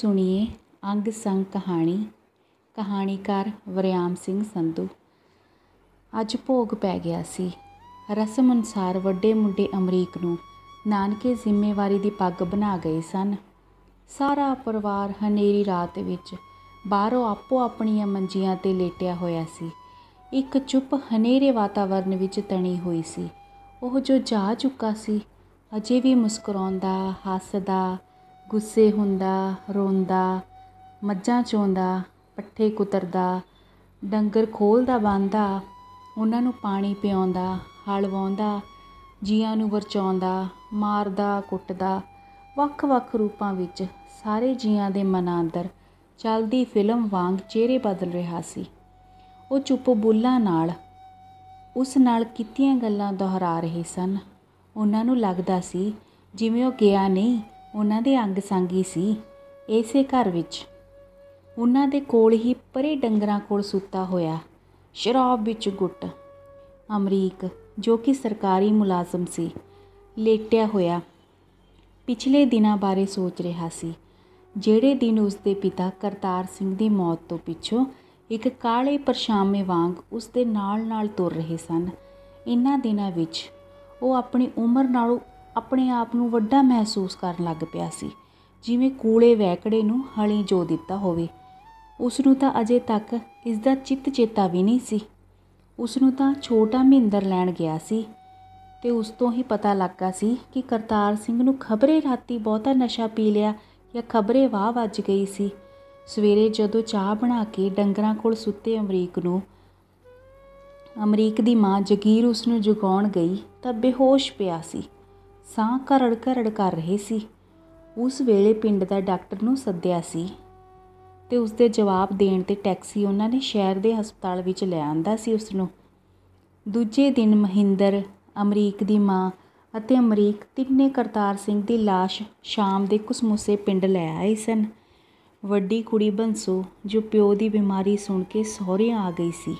ਸੁਣੀਏ ਅੰਗ ਸੰਗ ਕਹਾਣੀ ਕਹਾਣੀਕਾਰ ਵਰਿਆਮ ਸਿੰਘ ਸੰਧੂ ਅੱਜ ਭੋਗ ਪੈ ਗਿਆ ਸੀ ਰਸਮ ਅਨੁਸਾਰ ਵੱਡੇ ਮੁੰਡੇ ਅਮਰੀਕ ਨੂੰ ਨਾਨਕੇ ਜ਼ਿੰਮੇਵਾਰੀ ਦੀ ਪੱਗ ਬਣਾ ਗਏ ਸਨ ਸਾਰਾ ਪਰਿਵਾਰ ਹਨੇਰੀ ਰਾਤ ਵਿੱਚ ਬਾਹਰੋਂ ਆਪੋ ਆਪਣੀਆਂ ਮੰਜੀਆਂ ਤੇ ਲੇਟਿਆ ਹੋਇਆ ਸੀ ਇੱਕ ਚੁੱਪ ਹਨੇਰੇ ਵਾਤਾਵਰਨ ਵਿੱਚ ਤਣੀ ਹੋਈ ਸੀ ਉਹ ਜੋ ਜਾ ਚੁੱਕਾ ਸੀ ਅਜੇ ਵੀ ਮੁਸਕਰਾਉਂਦਾ ਹੱਸਦਾ ਗੁੱਸੇ ਹੁੰਦਾ ਰੋਂਦਾ ਮੱਝਾਂ ਚੋਂਦਾ ਪੱਠੇ ਕੁਤਰਦਾ ਡੰਗਰ ਖੋਲਦਾ ਬੰਦਾ ਉਹਨਾਂ ਨੂੰ ਪਾਣੀ ਪਿਆਉਂਦਾ ਹਲ ਵਾਉਂਦਾ ਜੀਆਂ ਨੂੰ ਵਰਚਾਉਂਦਾ ਮਾਰਦਾ ਕੁੱਟਦਾ ਵੱਖ ਵੱਖ ਰੂਪਾਂ ਵਿੱਚ ਸਾਰੇ ਜੀਆਂ ਦੇ ਮਨਾਂ ਅੰਦਰ ਚੱਲਦੀ ਫਿਲਮ ਵਾਂਗ ਚਿਹਰੇ ਬਦਲ ਰਿਹਾ ਸੀ ਉਹ ਚੁੱਪ ਬੁੱਲਾਂ ਨਾਲ ਉਸ ਨਾਲ ਕੀਤੀਆਂ ਗੱਲਾਂ ਦੁਹਰਾ ਰਹੇ ਸਨ ਉਹਨਾਂ ਨੂੰ ਲੱਗਦਾ ਸੀ ਜਿਵੇਂ ਉਹ ਗਿਆ ਨਹੀਂ ਉਹਨਾਂ ਦੇ ਅੰਗ ਸੰਗੀ ਸੀ ਇਸੇ ਘਰ ਵਿੱਚ ਉਹਨਾਂ ਦੇ ਕੋਲ ਹੀ ਪਰੇ ਡੰਗਰਾਂ ਕੋਲ ਸੁੱਤਾ ਹੋਇਆ ਸ਼ਰਾਬ ਵਿੱਚ ਗੁੱਟ ਅਮਰੀਕ ਜੋ ਕਿ ਸਰਕਾਰੀ ਮੁਲਾਜ਼ਮ ਸੀ ਲੇਟਿਆ ਹੋਇਆ ਪਿਛਲੇ ਦਿਨਾਂ ਬਾਰੇ ਸੋਚ ਰਿਹਾ ਸੀ ਜਿਹੜੇ ਦਿਨ ਉਸ ਦੇ ਪਿਤਾ ਕਰਤਾਰ ਸਿੰਘ ਦੀ ਮੌਤ ਤੋਂ ਪਿੱਛੋਂ ਇੱਕ ਕਾਲੇ ਪਰਛਾਵੇਂ ਵਾਂਗ ਉਸ ਦੇ ਨਾਲ-ਨਾਲ ਤੁਰ ਰਹੇ ਸਨ ਇਨ੍ਹਾਂ ਦਿਨਾਂ ਵਿੱਚ ਉਹ ਆਪਣੀ ਉਮਰ ਨਾਲੋਂ ਆਪਣੇ ਆਪ ਨੂੰ ਵੱਡਾ ਮਹਿਸੂਸ ਕਰਨ ਲੱਗ ਪਿਆ ਸੀ ਜਿਵੇਂ ਕੂਲੇ ਵੈਕੜੇ ਨੂੰ ਹਲੀ ਜੋ ਦਿੱਤਾ ਹੋਵੇ ਉਸ ਨੂੰ ਤਾਂ ਅਜੇ ਤੱਕ ਇਸ ਦਾ ਚਿੱਤ ਚੇਤਾ ਵੀ ਨਹੀਂ ਸੀ ਉਸ ਨੂੰ ਤਾਂ ਛੋਟਾ ਮਹਿੰਦਰ ਲੈਣ ਗਿਆ ਸੀ ਤੇ ਉਸ ਤੋਂ ਹੀ ਪਤਾ ਲੱਗਾ ਸੀ ਕਿ ਕਰਤਾਰ ਸਿੰਘ ਨੂੰ ਖਬਰੇ ਰਾਤੀ ਬਹੁਤਾ ਨਸ਼ਾ ਪੀ ਲਿਆ ਜਾਂ ਖਬਰੇ ਵਾਹ ਵੱਜ ਗਈ ਸੀ ਸਵੇਰੇ ਜਦੋਂ ਚਾਹ ਬਣਾ ਕੇ ਡੰਗਰਾਂ ਕੋਲ ਸੁੱਤੇ ਅਮਰੀਕ ਨੂੰ ਅਮਰੀਕ ਦੀ ਮਾਂ ਜਗੀਰ ਉਸ ਨੂੰ ਜਗਾਉਣ ਗਈ ਤਾਂ ਬੇਹੋਸ਼ ਪਿਆ ਸੀ ਸਾਹ ਘਰੜ ਘਰੜ ਕਰ ਰਹੇ ਸੀ ਉਸ ਵੇਲੇ ਪਿੰਡ ਦਾ ਡਾਕਟਰ ਨੂੰ ਸੱਦਿਆ ਸੀ ਤੇ ਉਸ ਦੇ ਜਵਾਬ ਦੇਣ ਤੇ ਟੈਕਸੀ ਉਹਨਾਂ ਨੇ ਸ਼ਹਿਰ ਦੇ ਹਸਪਤਾਲ ਵਿੱਚ ਲੈ ਆਂਦਾ ਸੀ ਉਸ ਨੂੰ ਦੂਜੇ ਦਿਨ ਮਹਿੰਦਰ ਅਮਰੀਕ ਦੀ ਮਾਂ ਅਤੇ ਅਮਰੀਕ ਤਿੰਨੇ ਕਰਤਾਰ ਸਿੰਘ ਦੀ লাশ ਸ਼ਾਮ ਦੇ ਕੁਸਮੂਸੇ ਪਿੰਡ ਲੈ ਆਏ ਸਨ ਵੱਡੀ ਕੁੜੀ ਬੰਸੋ ਜੋ ਪਿਓ ਦੀ ਬਿਮਾਰੀ ਸੁਣ ਕੇ ਸਹੁਰੇ ਆ ਗਈ ਸੀ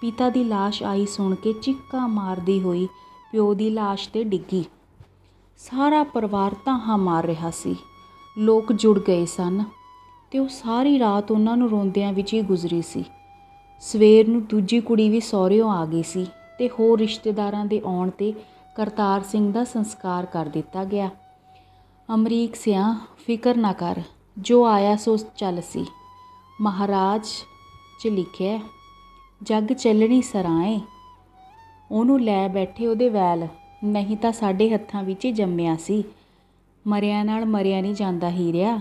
ਪਿਤਾ ਦੀ লাশ ਆਈ ਸੁਣ ਕੇ ਚਿੱਕਾ ਮਾਰਦੀ ਹੋਈ ਪਿਓ ਦੀ লাশ ਤੇ ਡਿੱਗੀ ਸਾਰਾ ਪਰਿਵਾਰ ਹਾਂ ਮਾਰ ਰਿਹਾ ਸੀ ਲੋਕ ਜੁੜ ਗਏ ਸਨ ਤੇ ਉਹ ਸਾਰੀ ਰਾਤ ਉਹਨਾਂ ਨੂੰ ਰੋਂਦਿਆਂ ਵਿੱਚ ਹੀ ਗੁਜ਼ਰੀ ਸੀ ਸਵੇਰ ਨੂੰ ਦੂਜੀ ਕੁੜੀ ਵੀ ਸਹੁਰਿਓਂ ਆ ਗਈ ਸੀ ਤੇ ਹੋਰ ਰਿਸ਼ਤੇਦਾਰਾਂ ਦੇ ਆਉਣ ਤੇ ਕਰਤਾਰ ਸਿੰਘ ਦਾ ਸੰਸਕਾਰ ਕਰ ਦਿੱਤਾ ਗਿਆ ਅਮਰੀਕ ਸਿਆ ਫਿਕਰ ਨਾ ਕਰ ਜੋ ਆਇਆ ਸੋ ਚੱਲ ਸੀ ਮਹਾਰਾਜ ਚ ਲਿਖਿਆ ਜੱਗ ਚੱਲਣੀ ਸਰਾਏ ਉਹਨੂੰ ਲੈ ਬੈਠੇ ਉਹਦੇ ਵੈਲ ਨਹੀਂ ਤਾਂ ਸਾਡੇ ਹੱਥਾਂ ਵਿੱਚ ਹੀ ਜੰਮਿਆ ਸੀ ਮਰਿਆ ਨਾਲ ਮਰਿਆ ਨਹੀਂ ਜਾਂਦਾ ਹੀਰਿਆ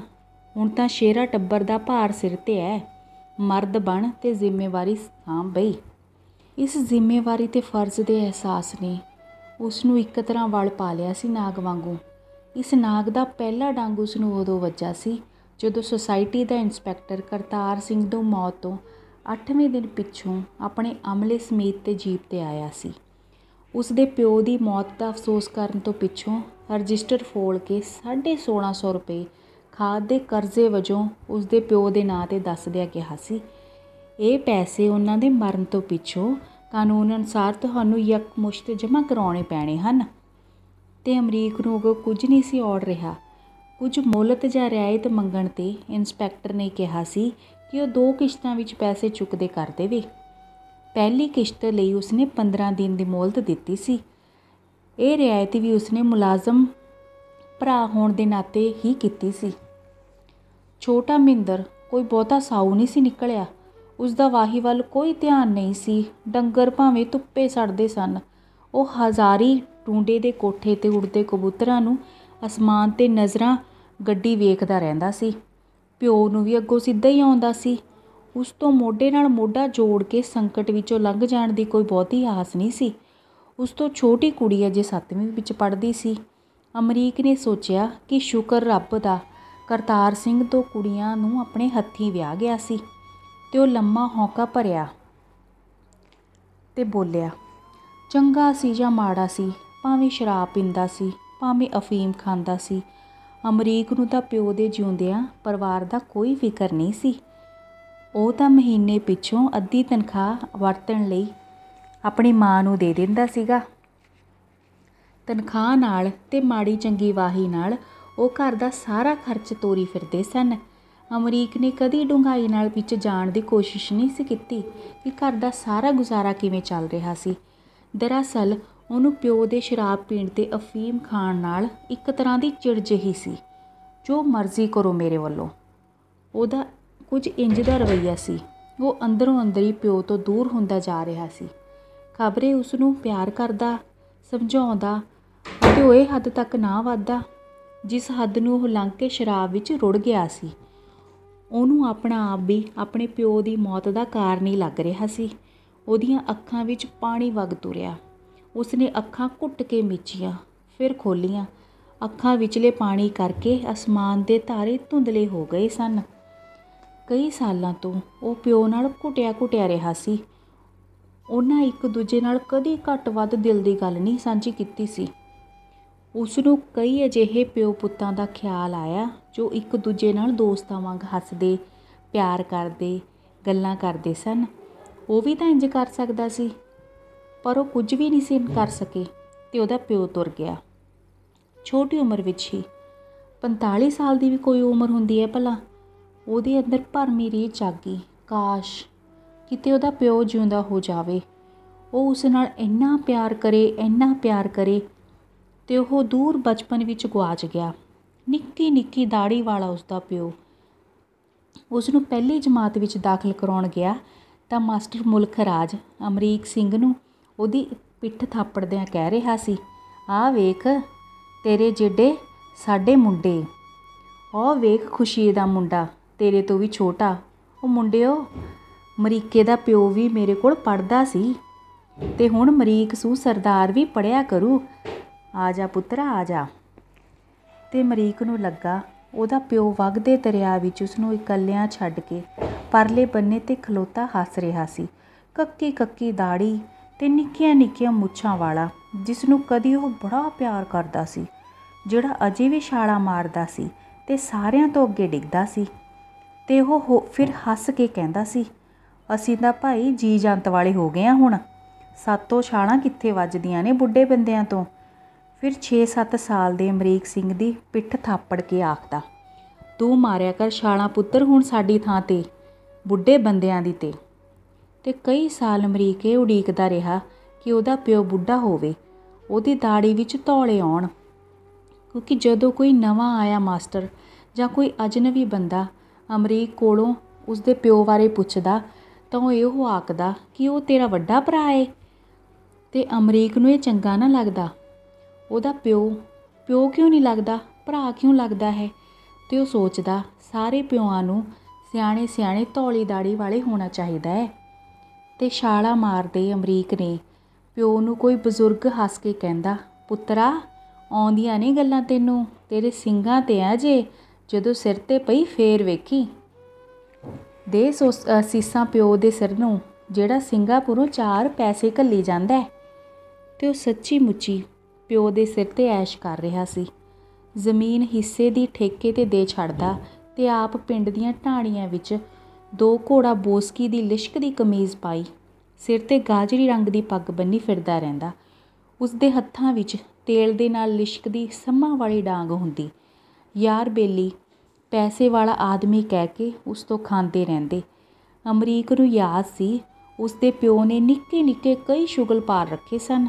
ਹੁਣ ਤਾਂ ਸ਼ੇਰਾ ਟੱਬਰ ਦਾ ਭਾਰ ਸਿਰ ਤੇ ਐ ਮਰਦ ਬਣ ਤੇ ਜ਼ਿੰਮੇਵਾਰੀ ਸਾਂਭ ਬਈ ਇਸ ਜ਼ਿੰਮੇਵਾਰੀ ਤੇ ਫਰਜ਼ ਦੇ ਅਹਿਸਾਸ ਨੇ ਉਸ ਨੂੰ ਇੱਕ ਤਰ੍ਹਾਂ ਵਲ ਪਾ ਲਿਆ ਸੀ ਨਾਗ ਵਾਂਗੂ ਇਸ ਨਾਗ ਦਾ ਪਹਿਲਾ ਡੰਗ ਉਸ ਨੂੰ ਉਦੋਂ ਵੱਜਾ ਸੀ ਜਦੋਂ ਸੁਸਾਇਟੀ ਦਾ ਇਨਸਪੈਕਟਰ ਕਰਤਾਰ ਸਿੰਘ ਤੋਂ ਮੌਤ ਤੋਂ 8ਵੇਂ ਦਿਨ ਪਿੱਛੋਂ ਆਪਣੇ ਅਮਲੇ ਸਮੇਤ ਤੇ ਜੀਪ ਤੇ ਆਇਆ ਸੀ ਉਸ ਦੇ ਪਿਓ ਦੀ ਮੌਤ ਦਾ ਅਫਸੋਸ ਕਰਨ ਤੋਂ ਪਿੱਛੋਂ ਰਜਿਸਟਰ ਫੋਲ ਕੇ 1650 ਰੁਪਏ ਖਾਦ ਦੇ ਕਰਜ਼ੇ ਵਜੋਂ ਉਸ ਦੇ ਪਿਓ ਦੇ ਨਾਂ ਤੇ ਦੱਸ ਦਿਆ ਗਿਆ ਸੀ ਇਹ ਪੈਸੇ ਉਹਨਾਂ ਦੇ ਮਰਨ ਤੋਂ ਪਿੱਛੋਂ ਕਾਨੂੰਨ ਅਨੁਸਾਰ ਤੁਹਾਨੂੰ ਇੱਕ ਮੁਸ਼ਤ ਜਮ੍ਹਾਂ ਕਰਾਉਣੇ ਪੈਣੇ ਹਨ ਤੇ ਅਮਰੀਕ ਨੂੰ ਉਹ ਕੁਝ ਨਹੀਂ ਸੀ ਔੜ ਰਿਹਾ ਕੁਝ ਮੌਲਤ ਜਾਂ ਰਿਆਇਤ ਮੰਗਣ ਤੇ ਇਨਸਪੈਕਟਰ ਨੇ ਕਿਹਾ ਸੀ ਕਿ ਉਹ ਦੋ ਕਿਸ਼ਤਾਂ ਵਿੱਚ ਪੈਸੇ ਚੁੱਕਦੇ ਕਰ ਦੇਵੇ ਪਹਿਲੀ ਕਿਸ਼ਤ ਲਈ ਉਸਨੇ 15 ਦਿਨ ਦੀ ਮੌਲਤ ਦਿੱਤੀ ਸੀ ਇਹ ਰਿਆਇਤ ਵੀ ਉਸਨੇ ਮੁਲਾਜ਼ਮ ਭਰਾ ਹੋਣ ਦੇ ਨਾਤੇ ਹੀ ਕੀਤੀ ਸੀ ਛੋਟਾ ਮਿੰਦਰ ਕੋਈ ਬਹੁਤਾ ਸਾਊ ਨਹੀਂ ਸੀ ਨਿਕਲਿਆ ਉਸ ਦਾ ਵਾਹੀ ਵੱਲ ਕੋਈ ਧਿਆਨ ਨਹੀਂ ਸੀ ਡੰਗਰ ਭਾਵੇਂ ਧੁੱਪੇ ਸੜਦੇ ਸਨ ਉਹ ਹਜ਼ਾਰੀ ਟੁੰਡੇ ਦੇ ਕੋਠੇ ਤੇ ਉੜਦੇ ਕਬੂਤਰਾਂ ਨੂੰ ਅਸਮਾਨ ਤੇ ਨਜ਼ਰਾਂ ਗੱਡੀ ਵੇਖਦਾ ਰਹਿੰਦਾ ਸੀ ਪਿਓ ਨੂੰ ਵੀ ਅੱਗੋਂ ਸਿੱਧਾ ਹੀ ਆਉਂਦਾ ਸੀ ਉਸ ਤੋਂ ਮੋਢੇ ਨਾਲ ਮੋਢਾ ਜੋੜ ਕੇ ਸੰਕਟ ਵਿੱਚੋਂ ਲੰਘ ਜਾਣ ਦੀ ਕੋਈ ਬਹੁਤੀ ਆਸ ਨਹੀਂ ਸੀ ਉਸ ਤੋਂ ਛੋਟੀ ਕੁੜੀ ਅਜੇ 7ਵੀਂ ਵਿੱਚ ਪੜ੍ਹਦੀ ਸੀ ਅਮਰੀਕ ਨੇ ਸੋਚਿਆ ਕਿ ਸ਼ੁਕਰ ਰੱਬ ਦਾ ਕਰਤਾਰ ਸਿੰਘ ਤੋਂ ਕੁੜੀਆਂ ਨੂੰ ਆਪਣੇ ਹੱਥੀ ਵਿਆਹ ਗਿਆ ਸੀ ਤੇ ਉਹ ਲੰਮਾ ਹੌਂਕਾ ਭਰਿਆ ਤੇ ਬੋਲਿਆ ਚੰਗਾ ਸੀ ਜਾਂ ਮਾੜਾ ਸੀ ਭਾਵੇਂ ਸ਼ਰਾਬ ਪੀਂਦਾ ਸੀ ਭਾਵੇਂ ਅਫੀਮ ਖਾਂਦਾ ਸੀ ਅਮਰੀਕ ਨੂੰ ਤਾਂ ਪਿਓ ਦੇ ਜਿਉਂਦਿਆਂ ਪਰਿਵਾਰ ਦਾ ਕੋਈ ਫਿਕਰ ਨਹੀਂ ਸੀ ਉਹ ਤਾਂ ਮਹੀਨੇ ਪਿੱਛੋਂ ਅੱਧੀ ਤਨਖਾਹ ਵਰਤਣ ਲਈ ਆਪਣੀ ਮਾਂ ਨੂੰ ਦੇ ਦਿੰਦਾ ਸੀਗਾ ਤਨਖਾਹ ਨਾਲ ਤੇ ਮਾੜੀ ਚੰਗੀ ਵਾਹੀ ਨਾਲ ਉਹ ਘਰ ਦਾ ਸਾਰਾ ਖਰਚ ਤੋਰੀ ਫਿਰਦੇ ਸਨ ਅਮਰੀਕ ਨੇ ਕਦੀ ਡੁੰਗਾਈ ਨਾਲ ਵਿੱਚ ਜਾਣ ਦੀ ਕੋਸ਼ਿਸ਼ ਨਹੀਂ ਸੀ ਕੀਤੀ ਕਿ ਘਰ ਦਾ ਸਾਰਾ ਗੁਜ਼ਾਰਾ ਕਿਵੇਂ ਚੱਲ ਰਿਹਾ ਸੀ ਦਰਅਸਲ ਉਹਨੂੰ ਪਿਓ ਦੇ ਸ਼ਰਾਬ ਪੀਣ ਤੇ ਅਫੀਮ ਖਾਣ ਨਾਲ ਇੱਕ ਤਰ੍ਹਾਂ ਦੀ ਚਿੜ ਜਿਹੀ ਸੀ ਜੋ ਮਰਜ਼ੀ ਕਰੋ ਮੇਰੇ ਵੱਲੋਂ ਉਹਦਾ ਕੁਝ ਇੰਜ ਦਾ ਰਵਈਆ ਸੀ ਉਹ ਅੰਦਰੋਂ ਅੰਦਰੀ ਪਿਓ ਤੋਂ ਦੂਰ ਹੁੰਦਾ ਜਾ ਰਿਹਾ ਸੀ ਖਬਰੇ ਉਸ ਨੂੰ ਪਿਆਰ ਕਰਦਾ ਸਮਝਾਉਂਦਾ ਅਤੇ ਉਹ ਇਹ ਹੱਦ ਤੱਕ ਨਾ ਵੱਧਦਾ ਜਿਸ ਹੱਦ ਨੂੰ ਉਹ ਲੰਘ ਕੇ ਸ਼ਰਾਬ ਵਿੱਚ ਰੁੜ ਗਿਆ ਸੀ ਉਹਨੂੰ ਆਪਣਾ ਆਪ ਵੀ ਆਪਣੇ ਪਿਓ ਦੀ ਮੌਤ ਦਾ ਕਾਰਨ ਹੀ ਲੱਗ ਰਿਹਾ ਸੀ ਉਹਦੀਆਂ ਅੱਖਾਂ ਵਿੱਚ ਪਾਣੀ ਵਗ ਤੁਰਿਆ ਉਸਨੇ ਅੱਖਾਂ ਘੁੱਟ ਕੇ ਮੀਚੀਆਂ ਫਿਰ ਖੋਲੀਆਂ ਅੱਖਾਂ ਵਿਚਲੇ ਪਾਣੀ ਕਰਕੇ ਅਸਮਾਨ ਦੇ ਤਾਰੇ ਧੁੰਦਲੇ ਹੋ ਗਏ ਸਨ ਕਈ ਸਾਲਾਂ ਤੋਂ ਉਹ ਪਿਓ ਨਾਲ ਘੁਟਿਆ ਘੁਟਿਆ ਰਿਹਾ ਸੀ ਉਹਨਾਂ ਇੱਕ ਦੂਜੇ ਨਾਲ ਕਦੀ ਘੱਟ ਵੱਧ ਦਿਲ ਦੀ ਗੱਲ ਨਹੀਂ ਸਾਂਝੀ ਕੀਤੀ ਸੀ ਉਸ ਨੂੰ ਕਈ ਅਜਿਹੇ ਪਿਓ ਪੁੱਤਾਂ ਦਾ ਖਿਆਲ ਆਇਆ ਜੋ ਇੱਕ ਦੂਜੇ ਨਾਲ ਦੋਸਤਾਂ ਵਾਂਗ ਹੱਸਦੇ ਪਿਆਰ ਕਰਦੇ ਗੱਲਾਂ ਕਰਦੇ ਸਨ ਉਹ ਵੀ ਤਾਂ ਇੰਜ ਕਰ ਸਕਦਾ ਸੀ ਪਰ ਉਹ ਕੁਝ ਵੀ ਨਹੀਂ ਸੀ ਕਰ ਸਕੇ ਤੇ ਉਹਦਾ ਪਿਓ ਤੁਰ ਗਿਆ ਛੋਟੀ ਉਮਰ ਵਿੱਚ ਹੀ 45 ਸਾਲ ਦੀ ਵੀ ਕੋਈ ਉਮਰ ਹੁੰਦੀ ਹੈ ਭਲਾ ਉਹਦੇ ਅੰਦਰ ਭਰਮੀ ਰੀ ਜਾਗੀ ਕਾਸ਼ ਕਿਤੇ ਉਹਦਾ ਪਿਓ ਜਿਉਂਦਾ ਹੋ ਜਾਵੇ ਉਹ ਉਸ ਨਾਲ ਇੰਨਾ ਪਿਆਰ ਕਰੇ ਇੰਨਾ ਪਿਆਰ ਕਰੇ ਤੇ ਉਹ ਦੂਰ ਬਚਪਨ ਵਿੱਚ ਗਵਾਚ ਗਿਆ ਨਿੱਕੀ ਨਿੱਕੀ ਦਾੜੀ ਵਾਲਾ ਉਸ ਦਾ ਪਿਓ ਉਸ ਨੂੰ ਪਹਿਲੀ ਜਮਾਤ ਵਿੱਚ ਦਾਖਲ ਕਰਾਉਣ ਗਿਆ ਤਾਂ ਮਾਸਟਰ ਮੁਲਖ ਰਾਜ ਅਮਰੀਕ ਸਿੰਘ ਨੂੰ ਉਹਦੀ ਪਿੱਠ ਥਾਪੜਦਿਆਂ ਕਹਿ ਰਿਹਾ ਸੀ ਆ ਵੇਖ ਤੇਰੇ ਜਿੱਡੇ ਸਾਡੇ ਮੁੰਡੇ ਉਹ ਵੇਖ ਖੁਸ਼ੀ ਦਾ ਮੁੰਡਾ ਤੇਰੇ ਤੋਂ ਵੀ ਛੋਟਾ ਉਹ ਮੁੰਡਿਓ ਮਰੀਕੇ ਦਾ ਪਿਓ ਵੀ ਮੇਰੇ ਕੋਲ ਪੜਦਾ ਸੀ ਤੇ ਹੁਣ ਮਰੀਕ ਸੂ ਸਰਦਾਰ ਵੀ ਪੜਿਆ ਕਰੂ ਆ ਜਾ ਪੁੱਤਰਾ ਆ ਜਾ ਤੇ ਮਰੀਕ ਨੂੰ ਲੱਗਾ ਉਹਦਾ ਪਿਓ ਵਗਦੇ ਦਰਿਆ ਵਿੱਚ ਉਸ ਨੂੰ ਇਕੱਲਿਆਂ ਛੱਡ ਕੇ ਪਰਲੇ ਬੰਨੇ ਤੇ ਖਲੋਤਾ ਹੱਸ ਰਿਹਾ ਸੀ ਕੱਕੀ ਕੱਕੀ ਦਾੜੀ ਤੇ ਨਿੱਕੀਆਂ ਨਿੱਕੀਆਂ ਮੁੱਛਾਂ ਵਾਲਾ ਜਿਸ ਨੂੰ ਕਦੀ ਉਹ ਬੜਾ ਪਿਆਰ ਕਰਦਾ ਸੀ ਜਿਹੜਾ ਅਜੇ ਵੀ ਛਾਲਾ ਮਾਰਦਾ ਸੀ ਤੇ ਸਾਰਿਆਂ ਤੋਂ ਅੱਗੇ ਡਿੱਗਦਾ ਸੀ ਤੇ ਉਹ ਫਿਰ ਹੱਸ ਕੇ ਕਹਿੰਦਾ ਸੀ ਅਸੀਂ ਤਾਂ ਭਾਈ ਜੀ ਜੰਤ ਵਾਲੇ ਹੋ ਗਏ ਆ ਹੁਣ ਸਾਤੋਂ ਛਾਣਾ ਕਿੱਥੇ ਵੱਜਦੀਆਂ ਨੇ ਬੁੱਢੇ ਬੰਦਿਆਂ ਤੋਂ ਫਿਰ 6-7 ਸਾਲ ਦੇ ਅਮਰੀਕ ਸਿੰਘ ਦੀ ਪਿੱਠ ਥਾਪੜ ਕੇ ਆਖਦਾ ਤੂੰ ਮਾਰਿਆ ਕਰ ਛਾਣਾ ਪੁੱਤਰ ਹੁਣ ਸਾਡੀ ਥਾਂ ਤੇ ਬੁੱਢੇ ਬੰਦਿਆਂ ਦੀ ਤੇ ਤੇ ਕਈ ਸਾਲ ਅਮਰੀਕੇ ਉਡੀਕਦਾ ਰਿਹਾ ਕਿ ਉਹਦਾ ਪਿਓ ਬੁੱਢਾ ਹੋਵੇ ਉਹਦੀ ਦਾੜੀ ਵਿੱਚ ਧੌਲੇ ਆਉਣ ਕਿਉਂਕਿ ਜਦੋਂ ਕੋਈ ਨਵਾਂ ਆਇਆ ਮਾਸਟਰ ਜਾਂ ਕੋਈ ਅਜਨਬੀ ਬੰਦਾ ਅਮਰੀਕ ਕੋਲੋਂ ਉਸਦੇ ਪਿਓ ਬਾਰੇ ਪੁੱਛਦਾ ਤਾਂ ਉਹ ਇਹੋ ਆਖਦਾ ਕਿ ਉਹ ਤੇਰਾ ਵੱਡਾ ਭਰਾ ਏ ਤੇ ਅਮਰੀਕ ਨੂੰ ਇਹ ਚੰਗਾ ਨਾ ਲੱਗਦਾ ਉਹਦਾ ਪਿਓ ਪਿਓ ਕਿਉਂ ਨਹੀਂ ਲੱਗਦਾ ਭਰਾ ਕਿਉਂ ਲੱਗਦਾ ਹੈ ਤੇ ਉਹ ਸੋਚਦਾ ਸਾਰੇ ਪਿਓਆਂ ਨੂੰ ਸਿਆਣੇ ਸਿਆਣੇ ਧੌਲੀ ਦਾੜੀ ਵਾਲੇ ਹੋਣਾ ਚਾਹੀਦਾ ਹੈ ਤੇ ਛਾਲਾ ਮਾਰਦੇ ਅਮਰੀਕ ਨੇ ਪਿਓ ਨੂੰ ਕੋਈ ਬਜ਼ੁਰਗ ਹੱਸ ਕੇ ਕਹਿੰਦਾ ਪੁੱਤਰਾ ਆਉਂਦੀਆਂ ਨੇ ਗੱਲਾਂ ਤੈਨੂੰ ਤੇਰੇ ਸਿੰਘਾਂ ਤੇ ਆ ਜੇ ਜਦੋਂ ਸਿਰ ਤੇ ਪਈ ਫੇਰ ਵੇਖੀ ਦੇ ਸੀਸਾਂ ਪਿਓ ਦੇ ਸਿਰ ਨੂੰ ਜਿਹੜਾ ਸਿੰਗਾਪੁਰੋਂ ਚਾਰ ਪੈਸੇ ਕੱਲੀ ਜਾਂਦਾ ਤੇ ਉਹ ਸੱਚੀ ਮੁੱਚੀ ਪਿਓ ਦੇ ਸਿਰ ਤੇ ਐਸ਼ ਕਰ ਰਿਹਾ ਸੀ ਜ਼ਮੀਨ ਹਿੱਸੇ ਦੀ ਠੇਕੇ ਤੇ ਦੇ ਛੱਡਦਾ ਤੇ ਆਪ ਪਿੰਡ ਦੀਆਂ ਢਾਣੀਆਂ ਵਿੱਚ ਦੋ ਘੋੜਾ ਬੋਸਕੀ ਦੀ ਲਿਸ਼ਕ ਦੀ ਕਮੀਜ਼ ਪਾਈ ਸਿਰ ਤੇ ਗਾਜਰੀ ਰੰਗ ਦੀ ਪੱਗ ਬੰਨੀ ਫਿਰਦਾ ਰਹਿੰਦਾ ਉਸ ਦੇ ਹੱਥਾਂ ਵਿੱਚ ਤੇਲ ਦੇ ਨਾਲ ਲਿਸ਼ਕਦੀ ਸੰਮਾਂ ਵਾਲੀ ਡਾਂਗ ਹੁੰਦੀ ਯਾਰ ਬੇਲੀ ਪੈਸੇ ਵਾਲਾ ਆਦਮੀ ਕਹਿ ਕੇ ਉਸ ਤੋਂ ਖਾਂਦੇ ਰਹਿੰਦੇ ਅਮਰੀਕ ਨੂੰ ਯਾਦ ਸੀ ਉਸ ਦੇ ਪਿਓ ਨੇ ਨਿੱਕੇ ਨਿੱਕੇ ਕਈ ਸ਼ੁਗਲ ਪਾਰ ਰੱਖੇ ਸਨ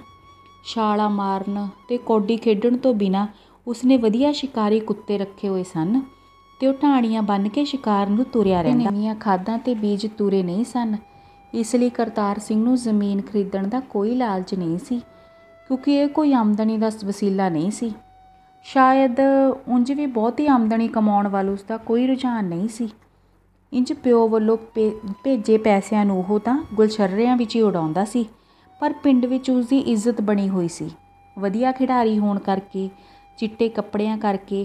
ਛਾਲਾ ਮਾਰਨ ਤੇ ਕੋਡੀ ਖੇਡਣ ਤੋਂ ਬਿਨਾ ਉਸਨੇ ਵਧੀਆ ਸ਼ਿਕਾਰੀ ਕੁੱਤੇ ਰੱਖੇ ਹੋਏ ਸਨ ਤੇ ਉਹ ਢਾਣੀਆਂ ਬੰਨ ਕੇ ਸ਼ਿਕਾਰ ਨੂੰ ਤੁਰਿਆ ਰਹਿੰਦਾ ਨਵੀਆਂ ਖਾਦਾਂ ਤੇ ਬੀਜ ਤੁਰੇ ਨਹੀਂ ਸਨ ਇਸ ਲਈ ਕਰਤਾਰ ਸਿੰਘ ਨੂੰ ਜ਼ਮੀਨ ਖਰੀਦਣ ਦਾ ਕੋਈ ਲਾਲਚ ਨਹੀਂ ਸੀ ਕਿਉਂਕਿ ਇਹ ਕੋਈ ਆਮਦਨੀ ਦਾ ਵਸੀਲਾ ਨਹੀਂ ਸੀ ਸ਼ਾਇਦ ਉਂਝ ਵੀ ਬਹੁਤੀ ਆਮਦਨੀ ਕਮਾਉਣ ਵਾਲ ਉਸ ਦਾ ਕੋਈ ਰੁਝਾਨ ਨਹੀਂ ਸੀ ਇੰਜ ਪਿਓ ਵੱਲੋਂ ਭੇਜੇ ਪੈਸਿਆਂ ਨੂੰ ਉਹ ਤਾਂ ਗੁਲਸ਼ਰਰਿਆਂ ਵਿੱਚ ਹੀ ਉਡਾਉਂਦਾ ਸੀ ਪਰ ਪਿੰਡ ਵਿੱਚ ਉਸ ਦੀ ਇੱਜ਼ਤ ਬਣੀ ਹੋਈ ਸੀ ਵਧੀਆ ਖਿਡਾਰੀ ਹੋਣ ਕਰਕੇ ਚਿੱਟੇ ਕੱਪੜਿਆਂ ਕਰਕੇ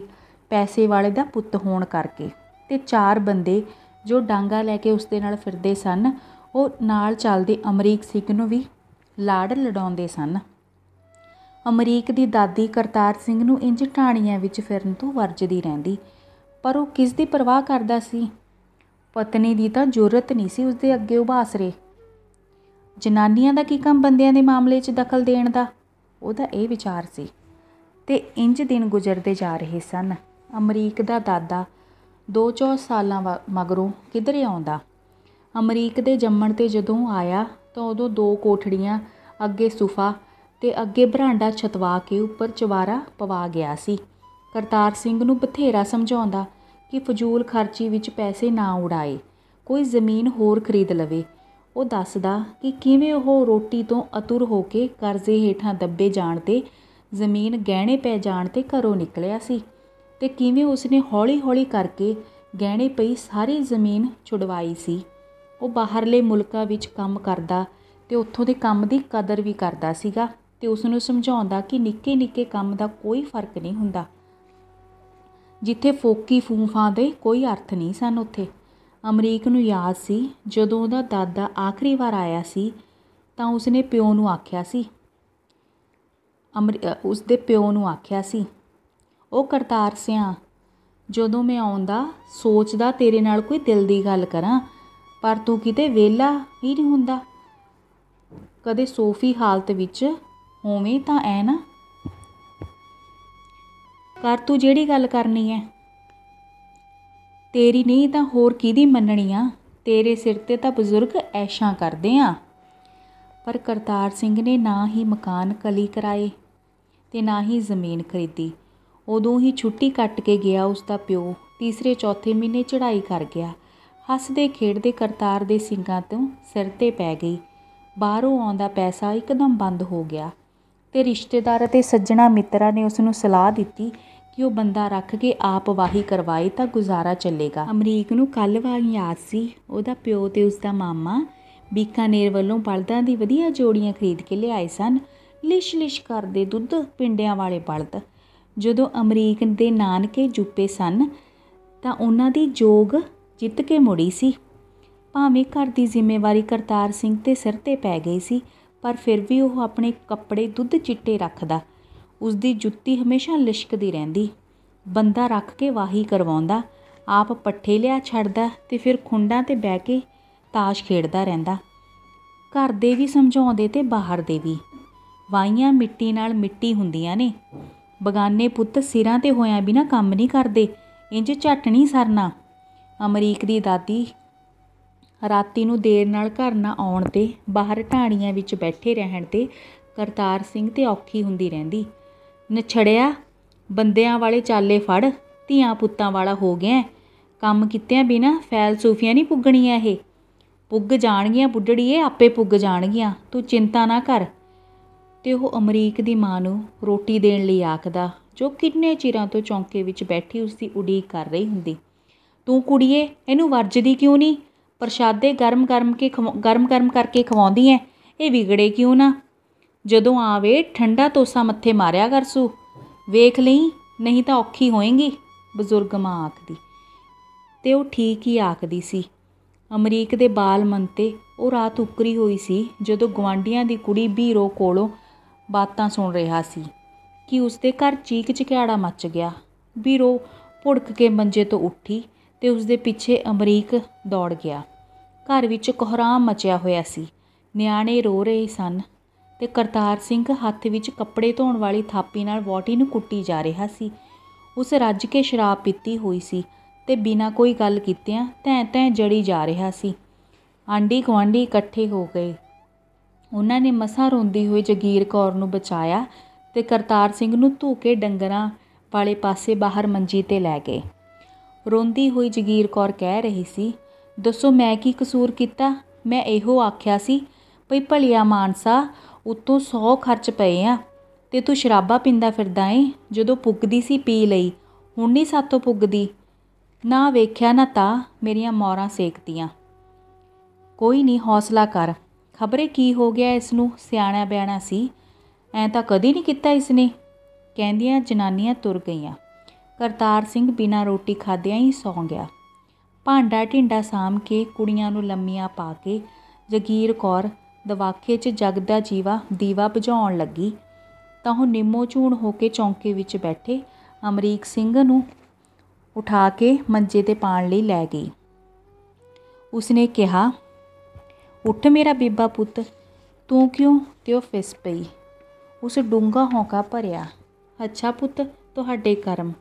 ਪੈਸੇ ਵਾਲੇ ਦਾ ਪੁੱਤ ਹੋਣ ਕਰਕੇ ਤੇ ਚਾਰ ਬੰਦੇ ਜੋ ਡਾਂਗਾ ਲੈ ਕੇ ਉਸ ਦੇ ਨਾਲ ਫਿਰਦੇ ਸਨ ਉਹ ਨਾਲ ਚੱਲਦੇ ਅਮਰੀਕ ਸਿੰਘ ਨੂੰ ਵੀ ਲਾੜ ਲਡਾਉਂਦੇ ਸਨ ਅਮਰੀਕ ਦੀ ਦਾਦੀ ਕਰਤਾਰ ਸਿੰਘ ਨੂੰ ਇੰਜ ਢਾਣੀਆਂ ਵਿੱਚ ਫਿਰਨ ਤੋਂ ਵਰਜਦੀ ਰਹਿੰਦੀ ਪਰ ਉਹ ਕਿਸ ਦੀ ਪਰਵਾਹ ਕਰਦਾ ਸੀ ਪਤਨੀ ਦੀ ਤਾਂ ਜ਼ਰੂਰਤ ਨਹੀਂ ਸੀ ਉਸਦੇ ਅੱਗੇ ਉਭਾਸਰੇ ਜਨਾਨੀਆਂ ਦਾ ਕੀ ਕੰਮ ਬੰਦਿਆਂ ਦੇ ਮਾਮਲੇ 'ਚ ਦਖਲ ਦੇਣ ਦਾ ਉਹਦਾ ਇਹ ਵਿਚਾਰ ਸੀ ਤੇ ਇੰਜ ਦਿਨ ਗੁਜ਼ਰਦੇ ਜਾ ਰਹੇ ਸਨ ਅਮਰੀਕ ਦਾ ਦਾਦਾ 2-4 ਸਾਲਾਂ ਮਗਰੋਂ ਕਿਧਰੇ ਆਉਂਦਾ ਅਮਰੀਕ ਦੇ ਜੰਮਣ ਤੇ ਜਦੋਂ ਆਇਆ ਤਾਂ ਉਦੋਂ ਦੋ ਕੋਠੜੀਆਂ ਅੱਗੇ ਸੁਫਾ ਤੇ ਅੱਗੇ ਬਰਾਂਡਾ ਛਤਵਾ ਕੇ ਉੱਪਰ ਚਵਾਰਾ ਪਵਾ ਗਿਆ ਸੀ ਕਰਤਾਰ ਸਿੰਘ ਨੂੰ ਬਥੇਰਾ ਸਮਝਾਉਂਦਾ ਕਿ ਫਜ਼ੂਲ ਖਰਚੀ ਵਿੱਚ ਪੈਸੇ ਨਾ ਉਡਾਏ ਕੋਈ ਜ਼ਮੀਨ ਹੋਰ ਖਰੀਦ ਲਵੇ ਉਹ ਦੱਸਦਾ ਕਿ ਕਿਵੇਂ ਉਹ ਰੋਟੀ ਤੋਂ ਅਤੁਰ ਹੋ ਕੇ ਕਰਜ਼ੇ ਹੇਠਾਂ ਦੱਬੇ ਜਾਣ ਤੇ ਜ਼ਮੀਨ ਗਹਿਣੇ ਪੈ ਜਾਣ ਤੇ ਘਰੋਂ ਨਿਕਲਿਆ ਸੀ ਤੇ ਕਿਵੇਂ ਉਸਨੇ ਹੌਲੀ-ਹੌਲੀ ਕਰਕੇ ਗਹਿਣੇ ਪਈ ਸਾਰੀ ਜ਼ਮੀਨ ਛੁਡਵਾਈ ਸੀ ਉਹ ਬਾਹਰਲੇ ਮੁਲਕਾਂ ਵਿੱਚ ਕੰਮ ਕਰਦਾ ਤੇ ਉੱਥੋਂ ਦੇ ਕੰਮ ਦੀ ਕਦਰ ਵੀ ਕਰਦਾ ਸੀਗਾ ਤੇ ਉਸ ਨੂੰ ਸਮਝਾਉਂਦਾ ਕਿ ਨਿੱਕੇ ਨਿੱਕੇ ਕੰਮ ਦਾ ਕੋਈ ਫਰਕ ਨਹੀਂ ਹੁੰਦਾ ਜਿੱਥੇ ਫੋਕੀ ਫੂਫਾਂ ਦੇ ਕੋਈ ਅਰਥ ਨਹੀਂ ਸਨ ਉੱਥੇ ਅਮਰੀਕ ਨੂੰ ਯਾਦ ਸੀ ਜਦੋਂ ਉਹਦਾ ਦਾਦਾ ਆਖਰੀ ਵਾਰ ਆਇਆ ਸੀ ਤਾਂ ਉਸਨੇ ਪਿਓ ਨੂੰ ਆਖਿਆ ਸੀ ਅਮਰ ਉਸਦੇ ਪਿਓ ਨੂੰ ਆਖਿਆ ਸੀ ਉਹ ਕਰਤਾਰ ਸਿਆਂ ਜਦੋਂ ਮੈਂ ਆਉਂਦਾ ਸੋਚਦਾ ਤੇਰੇ ਨਾਲ ਕੋਈ ਦਿਲ ਦੀ ਗੱਲ ਕਰਾਂ ਪਰ ਤੂੰ ਕਿਤੇ ਵੇਲਾ ਹੀ ਨਹੀਂ ਹੁੰਦਾ ਕਦੇ ਸੋਫੀ ਹਾਲਤ ਵਿੱਚ ਹੋਵੇਂ ਤਾਂ ਐ ਨਾ ਕਰ ਤੂੰ ਜਿਹੜੀ ਗੱਲ ਕਰਨੀ ਐ ਤੇਰੀ ਨਹੀਂ ਤਾਂ ਹੋਰ ਕਿਹਦੀ ਮੰਨਣੀ ਆ ਤੇਰੇ ਸਿਰ ਤੇ ਤਾਂ ਬਜ਼ੁਰਗ ਐਸ਼ਾਂ ਕਰਦੇ ਆ ਪਰ ਕਰਤਾਰ ਸਿੰਘ ਨੇ ਨਾ ਹੀ ਮਕਾਨ ਕਲੀ ਕਰਾਏ ਤੇ ਨਾ ਹੀ ਜ਼ਮੀਨ ਖਰੀਦੀ ਉਦੋਂ ਹੀ ਛੁੱਟੀ ਕੱਟ ਕੇ ਗਿਆ ਉਸ ਦਾ ਪਿਓ ਤੀਸਰੇ ਚੌਥੇ ਮਹੀਨੇ ਚੜ੍ਹਾਈ ਕਰ ਗਿਆ ਹੱਸਦੇ ਖੇਡਦੇ ਕਰਤਾਰ ਦੇ ਸਿੰਘਾਂ ਤੋਂ ਸਿਰ ਤੇ ਪੈ ਗਈ ਬਾਹਰੋਂ ਆਉਂਦਾ ਪੈਸਾ ਇੱਕਦਮ ਬੰਦ ਹੋ ਗਿਆ ਤੇ ਰਿਸ਼ਤੇਦਾਰ ਅਤੇ ਸੱਜਣਾ ਮਿੱਤਰਾਂ ਨੇ ਉਸ ਨੂੰ ਸਲਾਹ ਦਿੱਤੀ ਕਿ ਉਹ ਬੰਦਾ ਰੱਖ ਕੇ ਆਪ ਵਾਹੀ ਕਰਵਾਏ ਤਾਂ ਗੁਜ਼ਾਰਾ ਚੱਲੇਗਾ ਅਮਰੀਕ ਨੂੰ ਕੱਲ੍ਹ ਵਾਂਗ ਯਾਦ ਸੀ ਉਹਦਾ ਪਿਓ ਉਸ ਉਸਦਾ ਮਾਮਾ ਬੀਕਾਨੇਰ ਵੱਲੋਂ ਬਲਦਾਂ ਦੀ ਵਧੀਆ ਜੋੜੀਆਂ ਖਰੀਦ ਕੇ ਲਿਆਏ ਸਨ ਲਿਸ਼ ਲਿਸ਼ ਕਰਦੇ ਦੁੱਧ ਪਿੰਡਿਆਂ ਵਾਲੇ ਬਲਦ ਜਦੋਂ ਅਮਰੀਕ ਦੇ ਨਾਨਕੇ ਜੁੱਪੇ ਸਨ ਤਾਂ ਉਹਨਾਂ ਦੀ ਜੋਗ ਜਿੱਤ ਕੇ ਮੁੜੀ ਸੀ ਭਾਵੇਂ ਘਰ ਦੀ ਜ਼ਿੰਮੇਵਾਰੀ ਕਰਤਾਰ ਸਿੰਘ ਤੇ ਸਿਰ ਤੇ ਪੈ ਗਈ ਸੀ ਪਰ ਫਿਰ ਵੀ ਉਹ ਆਪਣੇ ਕੱਪੜੇ ਦੁੱਧ ਚਿੱਟੇ ਰੱਖਦਾ ਉਸ ਦੀ ਜੁੱਤੀ ਹਮੇਸ਼ਾ ਲਿਸ਼ਕਦੀ ਰਹਿੰਦੀ ਬੰਦਾ ਰੱਖ ਕੇ ਵਾਹੀ ਕਰਵਾਉਂਦਾ ਆਪ ਪੱਠੇ ਲਿਆ ਛੱਡਦਾ ਤੇ ਫਿਰ ਖੁੰਡਾਂ ਤੇ ਬਹਿ ਕੇ ਤਾਸ਼ ਖੇਡਦਾ ਰਹਿੰਦਾ ਘਰ ਦੇ ਵੀ ਸਮਝਾਉਂਦੇ ਤੇ ਬਾਹਰ ਦੇ ਵੀ ਵਾਈਆਂ ਮਿੱਟੀ ਨਾਲ ਮਿੱਟੀ ਹੁੰਦੀਆਂ ਨੇ ਬਗਾਨੇ ਪੁੱਤ ਸਿਰਾਂ ਤੇ ਹੋਇਆਂ ਬਿਨਾ ਕੰਮ ਨਹੀਂ ਕਰਦੇ ਇੰਜ ਝਟਣੀ ਸਰਨਾ ਅਮਰੀਕ ਦੀ ਦਾਦੀ ਰਾਤੀ ਨੂੰ ਦੇਰ ਨਾਲ ਘਰ ਨਾ ਆਉਣ 'ਤੇ ਬਾਹਰ ਢਾਣੀਆਂ ਵਿੱਚ ਬੈਠੇ ਰਹਿਣ 'ਤੇ ਕਰਤਾਰ ਸਿੰਘ ਤੇ ਔਖੀ ਹੁੰਦੀ ਰਹਿੰਦੀ ਨਛੜਿਆ ਬੰਦਿਆਂ ਵਾਲੇ ਚਾਲੇ ਫੜ ਧੀਆਂ ਪੁੱਤਾਂ ਵਾਲਾ ਹੋ ਗਿਆ ਕੰਮ ਕੀਤਿਆਂ ਬਿਨਾ ਫੈਲਸੂਫੀਆਂ ਨਹੀਂ ਪੁੱਗਣੀਆਂ ਇਹ ਪੁੱਗ ਜਾਣਗੀਆਂ ਬੁੱਢੜੀਏ ਆਪੇ ਪੁੱਗ ਜਾਣਗੀਆਂ ਤੂੰ ਚਿੰਤਾ ਨਾ ਕਰ ਤੇ ਉਹ ਅਮਰੀਕ ਦੀ ਮਾਂ ਨੂੰ ਰੋਟੀ ਦੇਣ ਲਈ ਆਖਦਾ ਜੋ ਕਿੰਨੇ ਚਿਰਾਂ ਤੋਂ ਚੌਂਕੇ ਵਿੱਚ ਬੈਠੀ ਉਸਦੀ ਉਡੀਕ ਕਰ ਰਹੀ ਹੁੰਦੀ ਤੂੰ ਕੁੜੀਏ ਇਹਨੂੰ ਵਰਜਦੀ ਕਿਉਂ ਨਹੀਂ ਪ੍ਰਸ਼ਾਦੇ ਗਰਮ ਗਰਮ ਕੇ ਗਰਮ ਗਰਮ ਕਰਕੇ ਖਵਾਉਂਦੀ ਐ ਇਹ ਵਿਗੜੇ ਕਿਉਂ ਨਾ ਜਦੋਂ ਆਵੇ ਠੰਡਾ ਤੋਸਾ ਮੱਥੇ ਮਾਰਿਆ ਕਰ ਸੂ ਵੇਖ ਲਈ ਨਹੀਂ ਤਾਂ ਔਖੀ ਹੋਏਗੀ ਬਜ਼ੁਰਗ ਮਾਂ ਆਖਦੀ ਤੇ ਉਹ ਠੀਕ ਹੀ ਆਖਦੀ ਸੀ ਅਮਰੀਕ ਦੇ ਬਾਲ ਮੰਤੇ ਉਹ ਰਾਤ ਉਕਰੀ ਹੋਈ ਸੀ ਜਦੋਂ ਗਵਾਂਡੀਆਂ ਦੀ ਕੁੜੀ ਬੀਰੋ ਕੋਲੋਂ ਬਾਤਾਂ ਸੁਣ ਰਿਹਾ ਸੀ ਕਿ ਉਸਦੇ ਘਰ ਚੀਕ ਚਿਹਾੜਾ ਮੱਚ ਗਿਆ ਬੀਰੋ ਪੁੜਕ ਕੇ ਮੰਜੇ ਤੋਂ ਉੱਠੀ ਤੇ ਉਸਦੇ ਪਿੱਛੇ ਅਮਰੀਕ ਦੌੜ ਗਿਆ ਘਰ ਵਿੱਚ ਕੋਹਰਾਮ ਮਚਿਆ ਹੋਇਆ ਸੀ ਨਿਆਣੇ ਰੋ ਰਹੇ ਸਨ ਤੇ ਕਰਤਾਰ ਸਿੰਘ ਹੱਥ ਵਿੱਚ ਕੱਪੜੇ ਧੋਣ ਵਾਲੀ ਥਾਪੀ ਨਾਲ ਵੋਟੀ ਨੂੰ ਕੁੱਟੀ ਜਾ ਰਿਹਾ ਸੀ ਉਸ ਰੱਜ ਕੇ ਸ਼ਰਾਬ ਪੀਤੀ ਹੋਈ ਸੀ ਤੇ ਬਿਨਾਂ ਕੋਈ ਗੱਲ ਕੀਤਿਆਂ ਤੈਂ ਤੈਂ ਜੜੀ ਜਾ ਰਿਹਾ ਸੀ ਆਂਡੀ ਗਵਾਂਡੀ ਇਕੱਠੇ ਹੋ ਗਏ ਉਹਨਾਂ ਨੇ ਮਸਾ ਰੋਂਦੀ ਹੋਈ ਜਗੀਰ ਕੌਰ ਨੂੰ ਬਚਾਇਆ ਤੇ ਕਰਤਾਰ ਸਿੰਘ ਨੂੰ ਧੂਕੇ ਡੰਗਰਾਂ ਵਾਲੇ ਪਾਸੇ ਬਾਹਰ ਮੰਜੀ ਤੇ ਲੈ ਗਏ ਰੋਂਦੀ ਹੋਈ ਜਗੀਰ ਕੌਰ ਕਹਿ ਰਹੀ ਸੀ ਦੱਸੋ ਮੈਂ ਕੀ ਕਸੂਰ ਕੀਤਾ ਮੈਂ ਇਹੋ ਆਖਿਆ ਸੀ ਭਈ ਭਲਿਆ ਮਾਨਸਾ ਉਤੋਂ 100 ਖਰਚ ਪਏ ਆ ਤੇ ਤੂੰ ਸ਼ਰਾਬਾ ਪਿੰਦਾ ਫਿਰਦਾ ਏ ਜਦੋਂ ਪੁੱਗਦੀ ਸੀ ਪੀ ਲਈ ਹੁਣ ਨਹੀਂ ਸਾਤੋਂ ਪੁੱਗਦੀ ਨਾ ਵੇਖਿਆ ਨਾ ਤਾਂ ਮੇਰੀਆਂ ਮੌਰਾਂ ਸੇਕਦੀਆਂ ਕੋਈ ਨਹੀਂ ਹੌਸਲਾ ਕਰ ਖਬਰੇ ਕੀ ਹੋ ਗਿਆ ਇਸ ਨੂੰ ਸਿਆਣਾ ਬਿਆਣਾ ਸੀ ਐ ਤਾਂ ਕਦੀ ਨਹੀਂ ਕੀਤਾ ਇਸ ਨੇ ਕਹਿੰਦੀਆਂ ਜਨਾਨੀਆਂ ਤੁਰ ਗਈਆਂ ਕਰਤਾਰ ਸਿੰਘ ਬਿਨਾਂ ਰੋਟੀ ਖਾਦਿਆਂ ਹੀ ਸੌਂ ਗਿਆ ਭਾਂਡਾ ਢਿੰਡਾ ਸਾਮ ਕੇ ਕੁੜੀਆਂ ਨੂੰ ਲੰਮੀਆਂ ਪਾ ਕੇ ਜਗੀਰ ਕੌਰ ਦਵਾਖੇ 'ਚ ਜਗਦਾ ਜੀਵਾ ਦੀਵਾ ਬੁਝਾਉਣ ਲੱਗੀ ਤਾਂ ਉਹ ਨਿੰਮੋ ਝੂਣ ਹੋ ਕੇ ਚੌਂਕੇ ਵਿੱਚ ਬੈਠੇ ਅਮਰੀਕ ਸਿੰਘ ਨੂੰ ਉਠਾ ਕੇ ਮੰਜੇ ਤੇ ਪਾਣ ਲਈ ਲੈ ਗਈ ਉਸਨੇ ਕਿਹਾ ਉੱਠ ਮੇਰਾ ਬੀਬਾ ਪੁੱਤ ਤੂੰ ਕਿਉਂ ਤੇ ਉਹ ਫਿਸ ਪਈ ਉਸ ਡੂੰਗਾ ਹੌਂਕਾ ਭਰਿਆ ਅੱਛਾ ਪੁੱਤ ਤੁਹਾਡੇ ਕਰਮ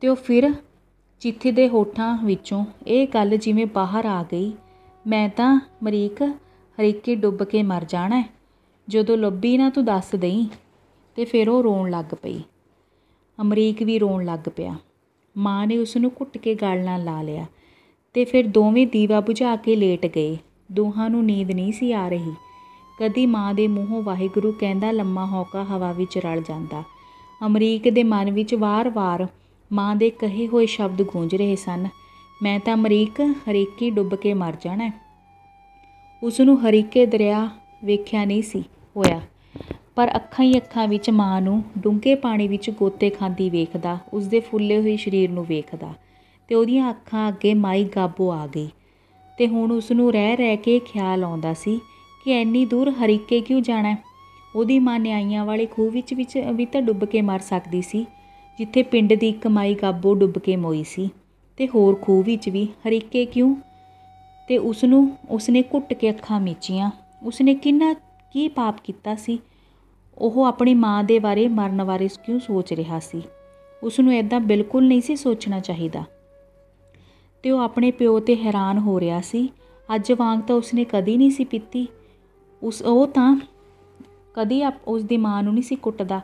ਤੇ ਉਹ ਫਿਰ ਚਿੱਥੇ ਦੇ ਹੋਠਾਂ ਵਿੱਚੋਂ ਇਹ ਗੱਲ ਜਿਵੇਂ ਬਾਹਰ ਆ ਗਈ ਮੈਂ ਤਾਂ ਮਰੀਕ ਹਰੇਕੇ ਡੁੱਬ ਕੇ ਮਰ ਜਾਣਾ ਜਦੋਂ ਲੱਭੀ ਨਾ ਤੂੰ ਦੱਸ ਦੇਈ ਤੇ ਫਿਰ ਉਹ ਰੋਣ ਲੱਗ ਪਈ ਅਮਰੀਕ ਵੀ ਰੋਣ ਲੱਗ ਪਿਆ ਮਾਂ ਨੇ ਉਸ ਨੂੰ ਘੁੱਟ ਕੇ ਗਲ ਨਾਲ ਲਾ ਲਿਆ ਤੇ ਫਿਰ ਦੋਵੇਂ ਦੀਵਾ ਬੁਝਾ ਕੇ ਲੇਟ ਗਏ ਦੋਹਾਂ ਨੂੰ ਨੀਂਦ ਨਹੀਂ ਸੀ ਆ ਰਹੀ ਕਦੀ ਮਾਂ ਦੇ ਮੂੰਹੋਂ ਵਾਹਿਗੁਰੂ ਕਹਿੰਦਾ ਲੰਮਾ ਹੌਕਾ ਹਵਾ ਵਿੱਚ ਰਲ ਜਾਂਦਾ ਅਮਰੀਕ ਦੇ ਮਨ ਵਿੱਚ ਵਾਰ-ਵਾਰ ਮਾਂ ਦੇ ਕਹੇ ਹੋਏ ਸ਼ਬਦ ਗੂੰਜ ਰਹੇ ਸਨ ਮੈਂ ਤਾਂ ਅਮਰੀਕ ਹਰੀਕੀ ਡੁੱਬ ਕੇ ਮਰ ਜਾਣਾ ਉਸ ਨੂੰ ਹਰੀਕੇ ਦਰਿਆ ਵੇਖਿਆ ਨਹੀਂ ਸੀ ਹੋਇਆ ਪਰ ਅੱਖਾਂ ਹੀ ਅੱਖਾਂ ਵਿੱਚ ਮਾਂ ਨੂੰ ਡੂੰਘੇ ਪਾਣੀ ਵਿੱਚ ਗੋਤੇ ਖਾਂਦੀ ਵੇਖਦਾ ਉਸ ਦੇ ਫੁੱਲੇ ਹੋਏ ਸਰੀਰ ਨੂੰ ਵੇਖਦਾ ਤੇ ਉਹਦੀਆਂ ਅੱਖਾਂ ਅੱਗੇ ਮਾਈ ਗਾਬੋ ਆ ਗਈ ਤੇ ਹੁਣ ਉਸ ਨੂੰ ਰਹਿ ਰਹਿ ਕੇ ਖਿਆਲ ਆਉਂਦਾ ਸੀ ਕਿ ਐਨੀ ਦੂਰ ਹਰੀਕੇ ਕਿਉਂ ਜਾਣਾ ਉਹਦੀ ਮਾਂ ਨਿਆਈਆਂ ਵਾਲੇ ਖੂਹ ਵਿੱਚ ਵਿੱਚ ਵੀ ਤਾਂ ਡੁੱਬ ਕੇ ਮਰ ਸਕਦੀ ਸੀ ਜਿੱਥੇ ਪਿੰਡ ਦੀ ਕਮਾਈ ਗਾਬੋ ਡੁੱਬ ਕੇ ਮੋਈ ਸੀ ਤੇ ਹੋਰ ਖੂਹ ਵਿੱਚ ਵੀ ਹਰੀਕੇ ਕਿਉਂ ਤੇ ਨੂੰ ਉਸ ਉਸਨੇ ਘੁੱਟ ਕੇ ਅੱਖਾਂ ਮੀਚੀਆਂ ਉਸਨੇ ਕਿੰਨਾ ਕੀ ਪਾਪ ਕੀਤਾ ਸੀ ਉਹ ਆਪਣੀ ਮਾਂ ਦੇ ਬਾਰੇ ਮਰਨ ਬਾਰੇ ਕਿਉਂ ਸੋਚ ਰਿਹਾ ਸੀ ਉਸ ਨੂੰ ਐਦਾਂ ਬਿਲਕੁਲ ਨਹੀਂ ਸੀ ਸੋਚਣਾ ਚਾਹੀਦਾ ਤੇ ਉਹ ਆਪਣੇ ਪਿਓ ਤੇ ਹੈਰਾਨ ਹੋ ਰਿਹਾ ਸੀ ਅੱਜ ਵਾਂਗ ਤਾਂ ਉਸਨੇ ਕਦੀ ਨਹੀਂ ਸੀ ਪੀਤੀ ਉਸ ਉਹ ਤਾਂ ਕਦੀ ਉਸ ਦੀ ਮਾਂ ਨੂੰ ਨਹੀਂ ਸੀ ਕੁੱਟਦਾ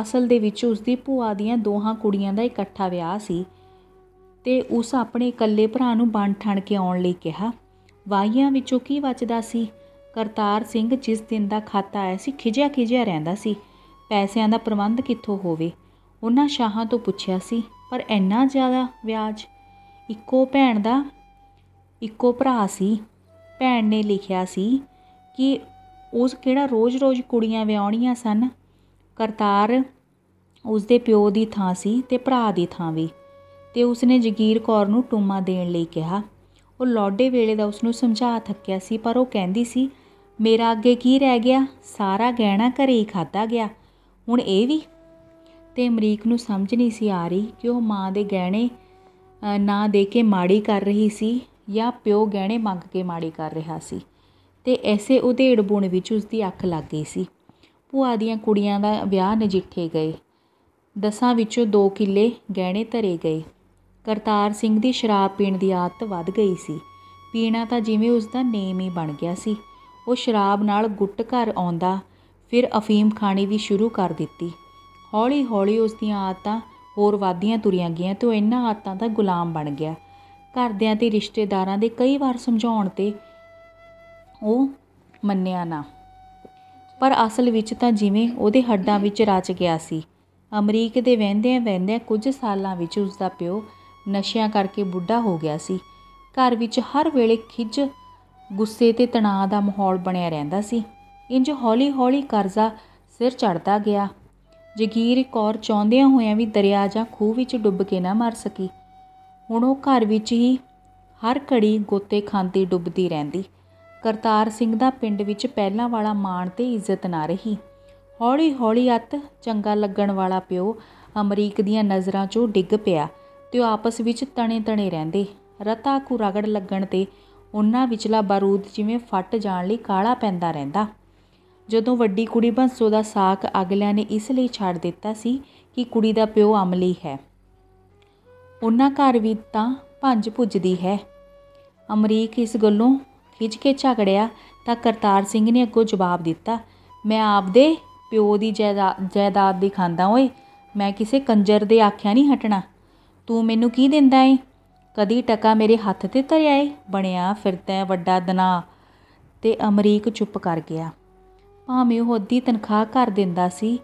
ਅਸਲ ਦੇ ਵਿੱਚ ਉਸ ਦੀ ਭੂਆ ਦੀਆਂ ਦੋਹਾਂ ਕੁੜੀਆਂ ਦਾ ਇਕੱਠਾ ਵਿਆਹ ਸੀ ਤੇ ਉਸ ਆਪਣੇ ਇਕੱਲੇ ਭਰਾ ਨੂੰ ਬਣ ਠਣ ਕੇ ਆਉਣ ਲਈ ਕਿਹਾ ਵਾਹੀਆਂ ਵਿੱਚੋਂ ਕੀ ਬਚਦਾ ਸੀ ਕਰਤਾਰ ਸਿੰਘ ਜਿਸ ਦਿਨ ਦਾ ਖਾਤਾ ਆਇਆ ਸੀ ਖਿਜਿਆ ਖਿਜਿਆ ਰਹਿੰਦਾ ਸੀ ਪੈਸਿਆਂ ਦਾ ਪ੍ਰਬੰਧ ਕਿੱਥੋਂ ਹੋਵੇ ਉਹਨਾਂ ਸ਼ਾਹਾਂ ਤੋਂ ਪੁੱਛਿਆ ਸੀ ਪਰ ਇੰਨਾ ਜ਼ਿਆਦਾ ਵਿਆਜ ਇੱਕੋ ਭੈਣ ਦਾ ਇੱਕੋ ਭਰਾ ਸੀ ਭੈਣ ਨੇ ਲਿਖਿਆ ਸੀ ਕਿ ਉਸ ਕਿਹੜਾ ਰੋਜ਼-ਰੋਜ਼ ਕੁੜੀਆਂ ਵਿਆਉਣੀਆਂ ਸਨ ਕਰਤਾਰ ਉਸ ਦੇ ਪਿਓ ਦੀ ਥਾਂ ਸੀ ਤੇ ਭਰਾ ਦੀ ਥਾਂ ਵੀ ਤੇ ਉਸ ਨੇ ਜਗੀਰ ਕੌਰ ਨੂੰ ਟੁੰਮਾ ਦੇਣ ਲਈ ਕਿਹਾ ਉਹ ਲੋਡੇ ਵੇਲੇ ਦਾ ਉਸ ਨੂੰ ਸਮਝਾ ਥੱਕਿਆ ਸੀ ਪਰ ਉਹ ਕਹਿੰਦੀ ਸੀ ਮੇਰਾ ਅੱਗੇ ਕੀ ਰਹਿ ਗਿਆ ਸਾਰਾ ਗਹਿਣਾ ਘਰੇ ਹੀ ਖਾਦਾ ਗਿਆ ਹੁਣ ਇਹ ਵੀ ਤੇ ਅਮਰੀਕ ਨੂੰ ਸਮਝ ਨਹੀਂ ਸੀ ਆ ਰਹੀ ਕਿ ਉਹ ਮਾਂ ਦੇ ਗਹਿਣੇ ਨਾ ਦੇ ਕੇ ਮਾੜੀ ਕਰ ਰਹੀ ਸੀ ਜਾਂ ਪਿਓ ਗਹਿਣੇ ਮੰਗ ਕੇ ਮਾੜੀ ਕਰ ਰਿਹਾ ਸੀ ਤੇ ਐਸੇ ਉਧੇੜ ਬੁਣ ਵਿੱਚ ਉਸ ਦੀ ਅੱਖ ਲੱਗ ਗਈ ਸੀ ਭੂਆ ਦੀਆਂ ਕੁੜੀਆਂ ਦਾ ਵਿਆਹ ਨਜਿੱਠੇ ਗਏ ਦਸਾਂ ਵਿੱਚੋਂ ਦੋ ਕਿੱਲੇ ਗਹਿਣੇ ਧਰੇ ਗਏ ਕਰਤਾਰ ਸਿੰਘ ਦੀ ਸ਼ਰਾਬ ਪੀਣ ਦੀ ਆਦਤ ਵੱਧ ਗਈ ਸੀ ਪੀਣਾ ਤਾਂ ਜਿਵੇਂ ਉਸ ਦਾ ਨੇਮ ਹੀ ਬਣ ਗਿਆ ਸੀ ਉਹ ਸ਼ਰਾਬ ਨਾਲ ਗੁੱਟ ਘਰ ਆਉਂਦਾ ਫਿਰ ਅਫੀਮ ਖਾਣੀ ਵੀ ਸ਼ੁਰੂ ਕਰ ਦਿੱਤੀ ਹੌਲੀ-ਹੌਲੀ ਉਸ ਦੀਆਂ ਆਦਤਾਂ ਹੋਰ ਵਾਧੀਆਂ ਤੁਰੀਆਂ ਗਈਆਂ ਤੇ ਉਹ ਇਹਨਾਂ ਆਦਤਾਂ ਦਾ ਗੁਲਾਮ ਬਣ ਗਿਆ ਘਰਦਿਆਂ ਤੇ ਰਿਸ਼ਤੇਦਾਰਾਂ ਦੇ ਕਈ ਵਾਰ ਸਮਝਾਉਣ ਤੇ ਉਹ ਮੰਨਿਆ ਨਾ ਪਰ ਅਸਲ ਵਿੱਚ ਤਾਂ ਜਿਵੇਂ ਉਹਦੇ ਹੱਡਾਂ ਵਿੱਚ ਰਚ ਗਿਆ ਸੀ ਅਮਰੀਕ ਦੇ ਵਹਿੰਦਿਆਂ ਵਹਿੰਦਿਆਂ ਕੁਝ ਸਾਲਾਂ ਵਿੱਚ ਉਸ ਦਾ ਪਿਓ ਨਸ਼ਿਆਂ ਕਰਕੇ ਬੁੱਢਾ ਹੋ ਗਿਆ ਸੀ ਘਰ ਵਿੱਚ ਹਰ ਵੇਲੇ ਖਿੱਜ ਗੁੱਸੇ ਤੇ ਤਣਾਅ ਦਾ ਮਾਹੌਲ ਬਣਿਆ ਰਹਿੰਦਾ ਸੀ ਇੰਜ ਹੌਲੀ-ਹੌਲੀ ਕਰਜ਼ਾ ਸਿਰ ਚੜਦਾ ਗਿਆ ਜਗੀਰ ਕੌਰ ਚਾਹੁੰਦਿਆਂ ਹੋਇਆਂ ਵੀ ਦਰਿਆ ਜਾਂ ਖੂਹ ਵਿੱਚ ਡੁੱਬ ਕੇ ਨਾ ਮਰ ਸਕੀ ਹੁਣ ਉਹ ਘਰ ਵਿੱਚ ਹੀ ਹਰ ਘੜੀ ਗੋਤੇ ਖਾਂਦੀ ਡੁੱਬਦੀ ਰਹਿੰਦੀ ਕਰਤਾਰ ਸਿੰਘ ਦਾ ਪਿੰਡ ਵਿੱਚ ਪਹਿਲਾਂ ਵਾਲਾ ਮਾਣ ਤੇ ਇੱਜ਼ਤ ਨਾ ਰਹੀ ਹੌਲੀ-ਹੌਲੀ ਅੱਤ ਚੰਗਾ ਲੱਗਣ ਵਾਲਾ ਪਿਓ ਅਮਰੀਕ ਦੀਆਂ ਨਜ਼ਰਾਂ 'ਚੋਂ ਡਿੱਗ ਪਿਆ ਤੇ ਉਹ ਆਪਸ ਵਿੱਚ ਤਣੇ-ਤਣੇ ਰਹਿੰਦੇ ਰਤਾ ਕੋ ਰਗੜ ਲੱਗਣ ਤੇ ਉਹਨਾਂ ਵਿਚਲਾ ਬਾਰੂਦ ਜਿਵੇਂ ਫਟ ਜਾਣ ਲਈ ਕਾਲਾ ਪੈਂਦਾ ਰਹਿੰਦਾ ਜਦੋਂ ਵੱਡੀ ਕੁੜੀ ਬੰਸੋ ਦਾ ਸਾਕ ਅਗਲਿਆਂ ਨੇ ਇਸ ਲਈ ਛੱਡ ਦਿੱਤਾ ਸੀ ਕਿ ਕੁੜੀ ਦਾ ਪਿਓ ਅਮਲੀ ਹੈ ਉਹਨਾਂ ਘਰ ਵੀ ਤਾਂ ਭੰਜ ਪੁੱਜਦੀ ਹੈ ਅਮਰੀਕ ਇਸ ਗੱਲੋਂ ਖਿੱਚ ਕੇ ਝਗੜਿਆ ਤਾਂ ਕਰਤਾਰ ਸਿੰਘ ਨੇ ਅੱਗੋਂ ਜਵਾਬ ਦਿੱਤਾ ਮੈਂ ਆਪਦੇ ਪਿਓ ਦੀ ਜਾਇਦਾਦ ਦੀ ਖਾਂਦਾ ਓਏ ਮੈਂ ਕਿਸੇ ਕੰਜਰ ਦੇ ਆਖਿਆ ਨਹੀਂ ਹਟਣਾ ਤੂੰ ਮੈਨੂੰ ਕੀ ਦਿੰਦਾ ਏ ਕਦੀ ਟਕਾ ਮੇਰੇ ਹੱਥ ਤੇ ਧਰਿਆ ਏ ਬਣਿਆ ਫਿਰਦਾ ਵੱਡਾ ਦਨਾ ਤੇ ਅਮਰੀਕ ਚੁੱਪ ਕਰ ਗਿਆ ਭਾਵੇਂ ਉਹ ਅੱਧੀ ਤਨਖਾਹ ਕਰ ਦਿੰਦਾ ਸੀ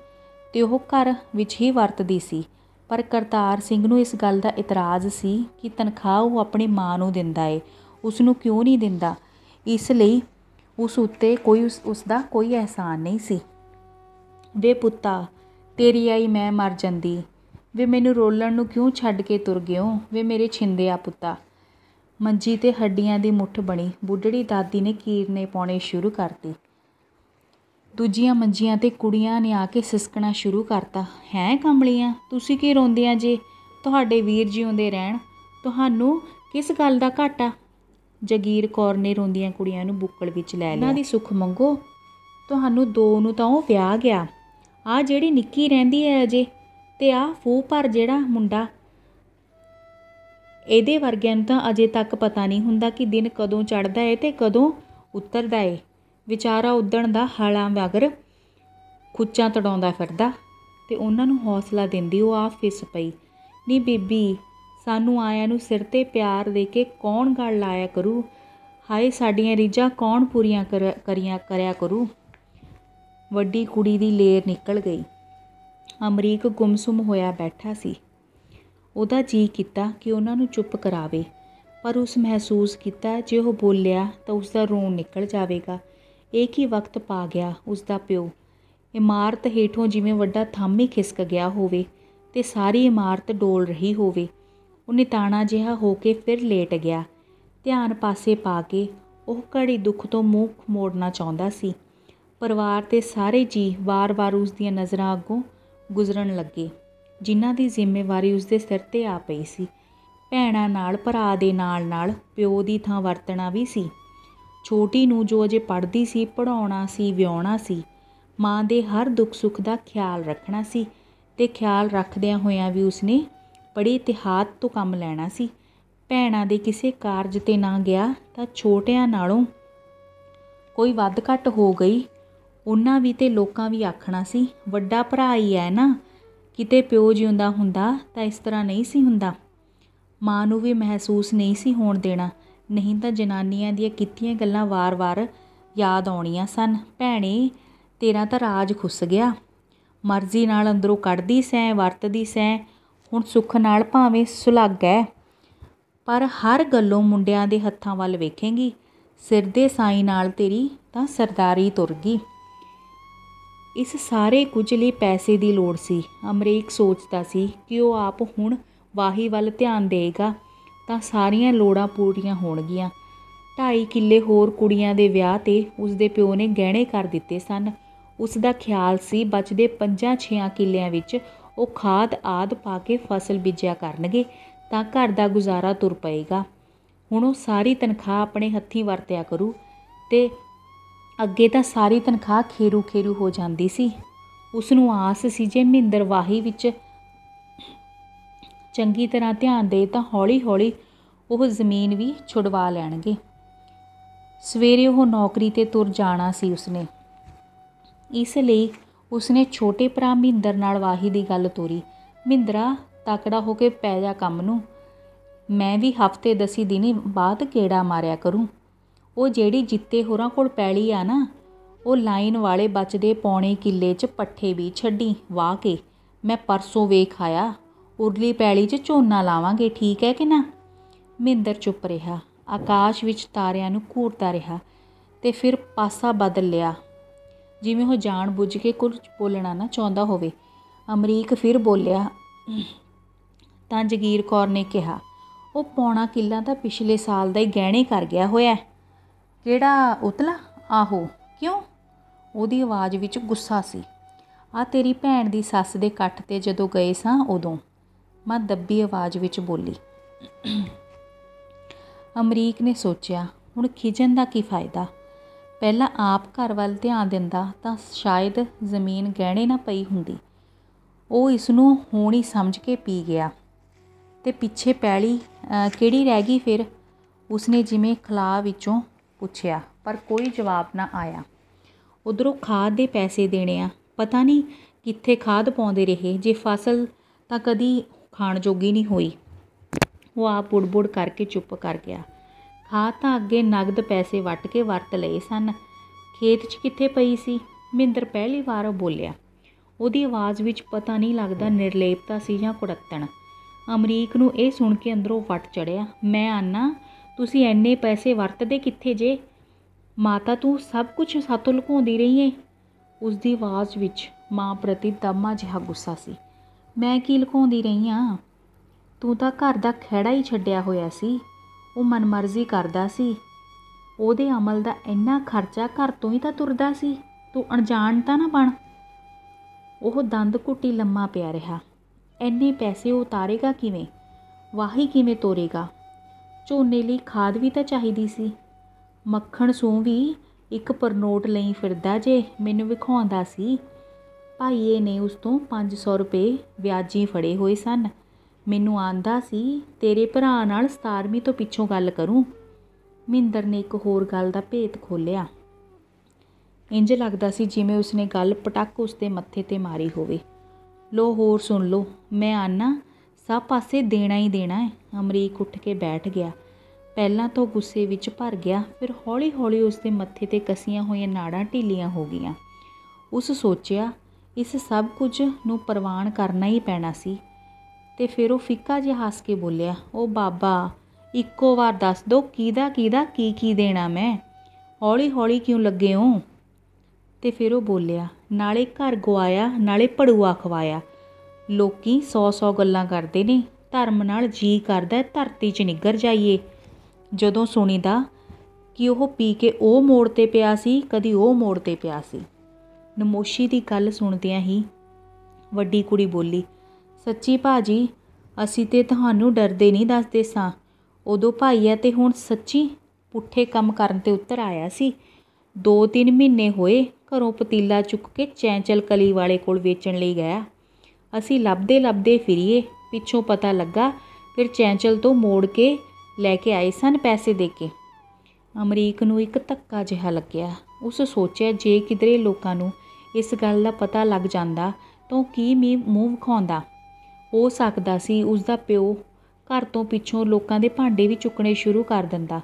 ਤੇ ਉਹ ਘਰ ਵਿੱਚ ਹੀ ਵਰਤਦੀ ਸੀ ਪਰ ਕਰਤਾਰ ਸਿੰਘ ਨੂੰ ਇਸ ਗੱਲ ਦਾ ਇਤਰਾਜ਼ ਸੀ ਕਿ ਤਨਖਾਹ ਉਹ ਆਪਣੀ ਮਾਂ ਨੂੰ ਦਿੰਦਾ ਏ ਉਸ ਨੂੰ ਕਿਉਂ ਨਹੀਂ ਦਿੰਦਾ ਇਸ ਲਈ ਉਸ ਉੱਤੇ ਕੋਈ ਉਸ ਦਾ ਕੋਈ ਅਹਿਸਾਨ ਨਹੀਂ ਸੀ ਵੇ ਪੁੱਤਾ ਤੇਰੀ ਆਈ ਮੈਂ ਮਰ ਜਾਂਦੀ ਵੇ ਮੈਨੂੰ ਰੋਲਣ ਨੂੰ ਕਿਉਂ ਛੱਡ ਕੇ ਤੁਰ ਗਿਓ ਵੇ ਮੇਰੇ ਛਿੰਦਿਆ ਪੁੱਤਾ ਮੰਜੀ ਤੇ ਹੱਡੀਆਂ ਦੀ ਮੁੱਠ ਬਣੀ ਬੁੱਢੜੀ ਦਾਦੀ ਨੇ ਕੀਰਨੇ ਪਾਉਣੇ ਸ਼ੁਰੂ ਕਰਤੇ ਦੂਜੀਆਂ ਮੰਜੀਆਂ ਤੇ ਕੁੜੀਆਂ ਨੇ ਆ ਕੇ ਸਿਸਕਣਾ ਸ਼ੁਰੂ ਕਰਤਾ ਹੈ ਕੰਬਲੀਆਂ ਤੁਸੀਂ ਕੀ ਰੋਂਦੀਆਂ ਜੇ ਤੁਹਾਡੇ ਵੀਰ ਜਿਉਂਦੇ ਰਹਿਣ ਤੁਹਾਨੂੰ ਕਿਸ ਗੱਲ ਦਾ ਘਾਟਾ ਜਗੀਰ ਕੌਰ ਨੇ ਰੋਂਦੀਆਂ ਕੁੜੀਆਂ ਨੂੰ ਬੁੱਕਲ ਵਿੱਚ ਲੈ ਲਿਆ ਉਹਨਾਂ ਦੀ ਸੁੱਖ ਮੰਗੋ ਤੁਹਾਨੂੰ ਦੋ ਨੂੰ ਤਾਂ ਉਹ ਵਿਆਹ ਗਿਆ ਆ ਜਿਹੜੀ ਨਿੱਕੀ ਰਹਿੰਦੀ ਹੈ ਅਜੇ ਤੇ ਆ ਫੂ ਪਰ ਜਿਹੜਾ ਮੁੰਡਾ ਇਹਦੇ ਵਰਗਿਆਂ ਨੂੰ ਤਾਂ ਅਜੇ ਤੱਕ ਪਤਾ ਨਹੀਂ ਹੁੰਦਾ ਕਿ ਦਿਨ ਕਦੋਂ ਚੜਦਾ ਏ ਤੇ ਕਦੋਂ ਉਤਰਦਾ ਏ ਵਿਚਾਰਾ ਉਦਣ ਦਾ ਹਾਲਾਂ ਵਗਰ ਖੁੱਚਾਂ ਤੜਾਉਂਦਾ ਫਿਰਦਾ ਤੇ ਉਹਨਾਂ ਨੂੰ ਹੌਸਲਾ ਦਿੰਦੀ ਉਹ ਆ ਫਿਸ ਪਈ ਨੀ ਬੀਬੀ ਸਾਨੂੰ ਆਇਆਂ ਨੂੰ ਸਿਰ ਤੇ ਪਿਆਰ ਦੇ ਕੇ ਕੌਣ ਗੱਲ ਲਾਇਆ ਕਰੂ ਹਾਏ ਸਾਡੀਆਂ ਰੀਝਾਂ ਕੌਣ ਪੂਰੀਆਂ ਕਰੀਆਂ ਕਰਿਆ ਕਰੂ ਵੱਡੀ ਕੁੜੀ ਦੀ ਲੇਰ ਨਿਕਲ ਗਈ ਅਮਰੀਕ ਗੁੰਮਸੁਮ ਹੋਇਆ ਬੈਠਾ ਸੀ ਉਹਦਾ ਜੀ ਕੀਤਾ ਕਿ ਉਹਨਾਂ ਨੂੰ ਚੁੱਪ ਕਰਾਵੇ ਪਰ ਉਸ ਮਹਿਸੂਸ ਕੀਤਾ ਜੇ ਉਹ ਬੋਲਿਆ ਤਾਂ ਉਸ ਦਾ ਰੋਣ ਨਿਕਲ ਜਾਵੇਗਾ ਇੱਕ ਹੀ ਵਕਤ ਪਾ ਗਿਆ ਉਸ ਦਾ ਪਿਓ ਇਮਾਰਤ ਹੇਠੋਂ ਜਿਵੇਂ ਵੱਡਾ ਥੰਮ ਹੀ ਖਿਸਕ ਗਿਆ ਹੋਵੇ ਤੇ ਸਾਰੀ ਇਮਾਰਤ ਡੋਲ ਰਹੀ ਹੋਵੇ ਉਹ ਨਿਤਾਣਾ ਜਿਹਾ ਹੋ ਕੇ ਫਿਰ ਲੇਟ ਗਿਆ ਧਿਆਨ ਪਾਸੇ ਪਾ ਕੇ ਉਹ ਘੜੀ ਦੁੱਖ ਤੋਂ ਮੂੰਹ ਮੋੜਨਾ ਚਾਹੁੰਦਾ ਸੀ ਪਰਿਵਾਰ ਤੇ ਸਾਰੇ ਜੀ ਵਾਰ-ਵਾਰ ਉਸ ਦੀਆਂ ਨਜ਼ਰਾਂ ਅੱਗੋਂ ਗੁਜ਼ਰਨ ਲੱਗੇ ਜਿਨ੍ਹਾਂ ਦੀ ਜ਼ਿੰਮੇਵਾਰੀ ਉਸ ਦੇ ਸਿਰ ਤੇ ਆ ਪਈ ਸੀ ਭੈਣਾਂ ਨਾਲ ਭਰਾ ਦੇ ਨਾਲ-ਨਾਲ ਪਿਓ ਦੀ ਥਾਂ ਵਰਤਣਾ ਵੀ ਸੀ ਛੋਟੀ ਨੂੰ ਜੋ ਅਜੇ ਪੜ੍ਹਦੀ ਸੀ ਪੜਾਉਣਾ ਸੀ ਵਿਆਉਣਾ ਸੀ ਮਾਂ ਦੇ ਹਰ ਦੁੱਖ ਸੁੱਖ ਦਾ ਖਿਆਲ ਰੱਖਣਾ ਸੀ ਤੇ ਖਿਆਲ ਰੱਖਦਿਆਂ ਹੋਇਆਂ ਵੀ ਉਸਨੇ ਬੜੇ ਇਹਤਿਆਤ ਤੋਂ ਕੰਮ ਲੈਣਾ ਸੀ ਭੈਣਾਂ ਦੇ ਕਿਸੇ ਕਾਰਜ 'ਤੇ ਨਾ ਗਿਆ ਤਾਂ ਛੋਟਿਆਂ ਨਾਲੋਂ ਕੋਈ ਵੱਧ ਘੱਟ ਹੋ ਗਈ ਉਹਨਾਂ ਵੀ ਤੇ ਲੋਕਾਂ ਵੀ ਆਖਣਾ ਸੀ ਵੱਡਾ ਭਰਾ ਹੀ ਹੈ ਨਾ ਕਿਤੇ ਪਿਓ ਜਿਉਂਦਾ ਹੁੰਦਾ ਤਾਂ ਇਸ ਤਰ੍ਹਾਂ ਨਹੀਂ ਸੀ ਹੁੰਦਾ ਮਾਂ ਨੂੰ ਵੀ ਮਹਿਸੂਸ ਨਹੀਂ ਸੀ ਹੋਣ ਦੇਣਾ ਨਹੀਂ ਤਾਂ ਜਨਾਨੀਆਂ ਦੀਆਂ ਕੀਤੀਆਂ ਗੱਲਾਂ ਵਾਰ-ਵਾਰ ਯਾਦ ਆਉਣੀਆਂ ਸਨ ਭੈਣੇ ਤੇਰਾ ਤਾਂ ਰਾਜ ਖੁੱਸ ਗਿਆ ਮਰਜ਼ੀ ਨਾਲ ਅੰਦਰੋਂ ਕੱਢਦੀ ਸੈਂ ਵਰਤਦੀ ਸੈਂ ਹੁਣ ਸੁੱਖ ਨਾਲ ਭਾਵੇਂ ਸੁਲੱਘਾ ਪਰ ਹਰ ਗੱਲੋਂ ਮੁੰਡਿਆਂ ਦੇ ਹੱਥਾਂ ਵੱਲ ਵੇਖੇਂਗੀ ਸਿਰ ਦੇ ਸਾਈ ਨਾਲ ਤੇਰੀ ਤਾਂ ਸਰਦਾਰੀ ਤੁਰ ਗਈ ਇਸ ਸਾਰੇ ਕੁਝ ਲਈ ਪੈਸੇ ਦੀ ਲੋੜ ਸੀ ਅਮਰੀਕ ਸੋਚਦਾ ਸੀ ਕਿ ਉਹ ਆਪ ਹੁਣ ਵਾਹੀ ਵੱਲ ਧਿਆਨ ਦੇਗਾ ਤਾਂ ਸਾਰੀਆਂ ਲੋੜਾਂ ਪੂਰੀਆਂ ਹੋਣਗੀਆਂ ਢਾਈ ਕਿੱਲੇ ਹੋਰ ਕੁੜੀਆਂ ਦੇ ਵਿਆਹ ਤੇ ਉਸਦੇ ਪਿਓ ਨੇ ਗਹਿਣੇ ਕਰ ਦਿੱਤੇ ਸਨ ਉਸ ਦਾ ਖਿਆਲ ਸੀ ਬਚਦੇ 5-6 ਕਿੱਲਿਆਂ ਵਿੱਚ ਉਹ ਖਾਦ ਆਦ ਪਾ ਕੇ ਫਸਲ ਬੀਜਿਆ ਕਰਨਗੇ ਤਾਂ ਘਰ ਦਾ ਗੁਜ਼ਾਰਾ ਤੁਰ ਪਏਗਾ ਹੁਣ ਉਹ ਸਾਰੀ ਤਨਖਾਹ ਆਪਣੇ ਹੱਥੀ ਵਰਤਿਆ ਕਰੂ ਤੇ ਅੱਗੇ ਤਾਂ ਸਾਰੀ ਤਨਖਾਹ ਖੇਰੂ ਖੇਰੂ ਹੋ ਜਾਂਦੀ ਸੀ ਉਸ ਨੂੰ ਆਸ ਸੀ ਜੇ ਮਹਿੰਦਰ ਵਾਹੀ ਵਿੱਚ ਚੰਗੀ ਤਰ੍ਹਾਂ ਧਿਆਨ ਦੇ ਤਾਂ ਹੌਲੀ-ਹੌਲੀ ਉਹ ਜ਼ਮੀਨ ਵੀ ਛੁਡਵਾ ਲੈਣਗੇ ਸਵੇਰੇ ਉਹ ਨੌਕਰੀ ਤੇ ਤੁਰ ਜਾਣਾ ਸੀ ਉਸਨੇ ਇਸ ਲਈ ਉਸਨੇ ਛੋਟੇ ਭਰਾ ਮਹਿੰਦਰ ਨਾਲ ਵਾਹੀ ਦੀ ਗੱਲ ਤੋਰੀ ਮਹਿੰਦਰਾ ਤਕੜਾ ਹੋ ਕੇ ਪੈ ਜਾ ਕੰਮ ਨੂੰ ਮੈਂ ਵੀ ਹਫਤੇ ਦਸੀ ਦਿਨੀ ਬਾਅਦ ਕਿਹੜਾ ਮਾਰਿਆ ਕਰੂੰ ਉਹ ਜਿਹੜੀ ਜਿੱਤੇ ਹੋਰਾਂ ਕੋਲ ਪੈਲੀ ਆ ਨਾ ਉਹ ਲਾਈਨ ਵਾਲੇ ਬਚਦੇ ਪੌਣੇ ਕਿੱਲੇ 'ਚ ਪੱਠੇ ਵੀ ਛੱਡੀ ਵਾਹ ਕੇ ਮੈਂ ਪਰਸੋਂ ਵੇਖ ਆਇਆ ਉਰਲੀ ਪੈਲੀ 'ਚ ਝੋਨਾ ਲਾਵਾਂਗੇ ਠੀਕ ਹੈ ਕਿ ਨਾ ਮਹਿੰਦਰ ਚੁੱਪ ਰਿਹਾ ਆਕਾਸ਼ ਵਿੱਚ ਤਾਰਿਆਂ ਨੂੰ ਘੂਰਦਾ ਰਿਹਾ ਤੇ ਫਿਰ ਪਾਸਾ ਬਦਲ ਲਿਆ ਜਿਵੇਂ ਉਹ ਜਾਣ ਬੁੱਝ ਕੇ ਕੁਝ ਬੋਲਣਾ ਨਾ ਚਾਹੁੰਦਾ ਹੋਵੇ ਅਮਰੀਕ ਫਿਰ ਬੋਲਿਆ ਤਾਂ ਜਗੀਰ ਕੌਰ ਨੇ ਕਿਹਾ ਉਹ ਪੌਣਾ ਕਿੱਲਾ ਤਾਂ ਪਿਛਲੇ ਸਾਲ ਦਾ ਹੀ ਗਹਿਣੇ ਕਰ ਗਿਆ ਹੋਇਆ ਕਿਹੜਾ ਉਤਲਾ ਆਹੋ ਕਿਉਂ ਉਹਦੀ ਆਵਾਜ਼ ਵਿੱਚ ਗੁੱਸਾ ਸੀ ਆ ਤੇਰੀ ਭੈਣ ਦੀ ਸੱਸ ਦੇ ਕੱਠ ਤੇ ਜਦੋਂ ਗਏ ਸਾਂ ਉਦੋਂ ਮੈਂ ਦੱਬੀ ਆਵਾਜ਼ ਵਿੱਚ ਬੋਲੀ ਅਮਰੀਕ ਨੇ ਸੋਚਿਆ ਹੁਣ ਖਿਜਣ ਦਾ ਕੀ ਫਾਇਦਾ ਪਹਿਲਾਂ ਆਪ ਘਰ ਵੱਲ ਧਿਆਨ ਦਿੰਦਾ ਤਾਂ ਸ਼ਾਇਦ ਜ਼ਮੀਨ ਗਹਿਣੇ ਨਾ ਪਈ ਹੁੰਦੀ ਉਹ ਇਸ ਨੂੰ ਹੋਣੀ ਸਮਝ ਕੇ ਪੀ ਗਿਆ ਤੇ ਪਿੱਛੇ ਪੈਲੀ ਕਿਹੜੀ ਰਹਿ ਗਈ ਫਿਰ ਉਸਨੇ ਜਿਵੇਂ ਖਲਾ ਵਿੱਚੋਂ ਪੁੱਛਿਆ ਪਰ ਕੋਈ ਜਵਾਬ ਨਾ ਆਇਆ ਉਧਰੋਂ ਖਾਦ ਦੇ ਪੈਸੇ ਦੇਣੇ ਆ ਪਤਾ ਨਹੀਂ ਕਿੱਥੇ ਖਾਦ ਪਾਉਂਦੇ ਰਹੇ ਜੇ ਫਸਲ ਤਾਂ ਕਦੀ ਖਾਣ ਜੋਗੀ ਨਹੀਂ ਹੋਈ ਉਹ ਆਪ ਬੁੜਬੁੜ ਕਰਕੇ ਚੁੱਪ ਕਰ ਗਿਆ ਆ ਤਾਂ ਅੱਗੇ ਨਗਦ ਪੈਸੇ ਵਟ ਕੇ ਵਰਤ ਲਏ ਸਨ ਖੇਤ 'ਚ ਕਿੱਥੇ ਪਈ ਸੀ ਮਿੰਦਰ ਪਹਿਲੀ ਵਾਰ ਬੋਲਿਆ ਉਹਦੀ ਆਵਾਜ਼ ਵਿੱਚ ਪਤਾ ਨਹੀਂ ਲੱਗਦਾ ਨਿਰਲੇਪਤਾ ਸੀ ਜਾਂ ਕੁੜੱਤਣ ਅਮਰੀਕ ਨੂੰ ਇਹ ਸੁਣ ਕੇ ਅੰਦਰੋਂ ਫਟ ਚੜਿਆ ਮੈਂ ਆਨਾ ਤੁਸੀਂ ਐਨੇ ਪੈਸੇ ਵਰਤਦੇ ਕਿੱਥੇ ਜੇ ਮਾਤਾ ਤੂੰ ਸਭ ਕੁਝ ਸਾਤੋਂ ਲੁਕਾਉਂਦੀ ਰਹੀ ਏ ਉਸ ਦੀ ਆਵਾਜ਼ ਵਿੱਚ ਮਾਂ ਪ੍ਰਤੀ ਦਮਾ ਜਿਹਾ ਗੁੱਸਾ ਸੀ ਮੈਂ ਕੀ ਲੁਕਾਉਂਦੀ ਰਹੀ ਆ ਤੂੰ ਤਾਂ ਘਰ ਦਾ ਖਹਿੜਾ ਹੀ ਛੱਡਿਆ ਹੋਇਆ ਸੀ ਉਹ ਮਨਮਰਜ਼ੀ ਕਰਦਾ ਸੀ ਉਹਦੇ ਅਮਲ ਦਾ ਇੰਨਾ ਖਰਚਾ ਘਰ ਤੋਂ ਹੀ ਤਾਂ ਤੁਰਦਾ ਸੀ ਤੂੰ ਅਣਜਾਣ ਤਾਂ ਨਾ ਬਣ ਉਹ ਦੰਦ ਘੁੱਟੀ ਲੰਮਾ ਪਿਆ ਰਿਹਾ ਐਨੇ ਪੈਸੇ ਉਹ ਤਾਰੇਗਾ ਕਿਵੇਂ ਵਾਹੀ ਕਿਵੇਂ ਤੋਰੇਗਾ ਝੋਨੇ ਲਈ ਖਾਦ ਵੀ ਤਾਂ ਚਾਹੀਦੀ ਸੀ ਮੱਖਣ ਸੂ ਵੀ ਇੱਕ ਪਰਨੋਟ ਲਈ ਫਿਰਦਾ ਜੇ ਮੈਨੂੰ ਵਿਖਾਉਂਦਾ ਸੀ ਭਾਈਏ ਨੇ ਉਸ ਤੋਂ 500 ਰੁਪਏ ਵਿਆਜੀ ਫੜੇ ਹੋਏ ਸਨ ਮੈਨੂੰ ਆਂਦਾ ਸੀ ਤੇਰੇ ਭਰਾ ਨਾਲ 17ਵੀਂ ਤੋਂ ਪਿੱਛੋਂ ਗੱਲ ਕਰੂੰ ਮਹਿੰਦਰ ਨੇ ਇੱਕ ਹੋਰ ਗੱਲ ਦਾ ਭੇਤ ਖੋਲਿਆ ਇੰਜ ਲੱਗਦਾ ਸੀ ਜਿਵੇਂ ਉਸਨੇ ਗੱਲ ਪਟਕ ਉਸਦੇ ਮੱਥੇ ਤੇ ਮਾਰੀ ਹੋਵੇ ਲੋ ਹੋਰ ਸੁਣ ਲੋ ਮੈਂ ਆਨਾ ਸਭ ਪਾਸੇ ਦੇਣਾ ਹੀ ਦੇਣਾ ਹੈ ਅਮਰੀਕ ਉੱਠ ਕੇ ਬੈਠ ਗਿਆ ਪਹਿਲਾਂ ਤਾਂ ਗੁੱਸੇ ਵਿੱਚ ਭਰ ਗਿਆ ਫਿਰ ਹੌਲੀ-ਹੌਲੀ ਉਸਦੇ ਮੱਥੇ ਤੇ ਕਸੀਆਂ ਹੋਈਆਂ ਨਾੜਾਂ ਢੀਲੀਆਂ ਹੋ ਗਈਆਂ ਉਸ ਸੋਚਿਆ ਇਸ ਸਭ ਕੁਝ ਨੂੰ ਪ੍ਰਵਾਨ ਕਰਨਾ ਹੀ ਪੈਣਾ ਸੀ ਤੇ ਫਿਰ ਉਹ ਫਿੱਕਾ ਜਿਹਾ ਹੱਸ ਕੇ ਬੋਲਿਆ ਉਹ ਬਾਬਾ ਇੱਕੋ ਵਾਰ ਦੱਸ ਦੋ ਕਿਹਦਾ ਕਿਹਦਾ ਕੀ ਕੀ ਦੇਣਾ ਮੈਂ ਹੌਲੀ ਹੌਲੀ ਕਿਉਂ ਲੱਗੇ ਹੋ ਤੇ ਫਿਰ ਉਹ ਬੋਲਿਆ ਨਾਲੇ ਘਰ ਗਵਾਇਆ ਨਾਲੇ ਪੜੂਆ ਖਵਾਇਆ ਲੋਕੀ 100-100 ਗੱਲਾਂ ਕਰਦੇ ਨੇ ਧਰਮ ਨਾਲ ਜੀ ਕਰਦਾ ਧਰਤੀ 'ਚ ਨਿੱਗਰ ਜਾਈਏ ਜਦੋਂ ਸੁਣੀਦਾ ਕਿ ਉਹ ਪੀ ਕੇ ਉਹ ਮੋੜ ਤੇ ਪਿਆ ਸੀ ਕਦੀ ਉਹ ਮੋੜ ਤੇ ਪਿਆ ਸੀ ਨਮੋਸ਼ੀ ਦੀ ਗੱਲ ਸੁਣਦਿਆਂ ਹੀ ਵੱਡੀ ਕੁੜੀ ਬੋਲੀ ਸੱਚੀ ਭਾਜੀ ਅਸੀਂ ਤੇ ਤੁਹਾਨੂੰ ਡਰਦੇ ਨਹੀਂ ਦੱਸਦੇ ਸਾਂ ਉਦੋਂ ਭਾਈ ਤੇ ਹੁਣ ਸੱਚੀ ਪੁੱਠੇ ਕੰਮ ਕਰਨ 'ਤੇ ਉੱਤਰ ਆਇਆ ਸੀ 2-3 ਮਹੀਨੇ ਹੋਏ ਘਰੋਂ ਪਤੀਲਾ ਚੁੱਕ ਕੇ ਚੈਂਚਲ ਕਲੀ ਵਾਲੇ ਕੋਲ ਵੇਚਣ ਲਈ ਗਿਆ ਅਸੀਂ ਲੱਭਦੇ ਲੱਭਦੇ ਫਿਰੀਏ ਪਿੱਛੋਂ ਪਤਾ ਲੱਗਾ ਫਿਰ ਚੈਂਚਲ ਤੋਂ ਮੋੜ ਕੇ ਲੈ ਕੇ ਆਏ ਸਨ ਪੈਸੇ ਦੇ ਕੇ ਅਮਰੀਕ ਨੂੰ ਇੱਕ ਧੱਕਾ ਜਿਹਾ ਲੱਗਿਆ ਉਸ ਸੋਚਿਆ ਜੇ ਕਿਧਰੇ ਲੋਕਾਂ ਨੂੰ ਇਸ ਗੱਲ ਦਾ ਪਤਾ ਲੱਗ ਜਾਂਦਾ ਤਾਂ ਕੀ ਮੀ ਮੂੰਹ ਵਿਖਾਉਂਦਾ ਹੋ ਸਕਦਾ ਸੀ ਉਸ ਦਾ ਪਿਓ ਘਰ ਤੋਂ ਪਿੱਛੋਂ ਲੋਕਾਂ ਦੇ ਭਾਂਡੇ ਵੀ ਚੁੱਕਣੇ ਸ਼ੁਰੂ ਕਰ ਦਿੰਦਾ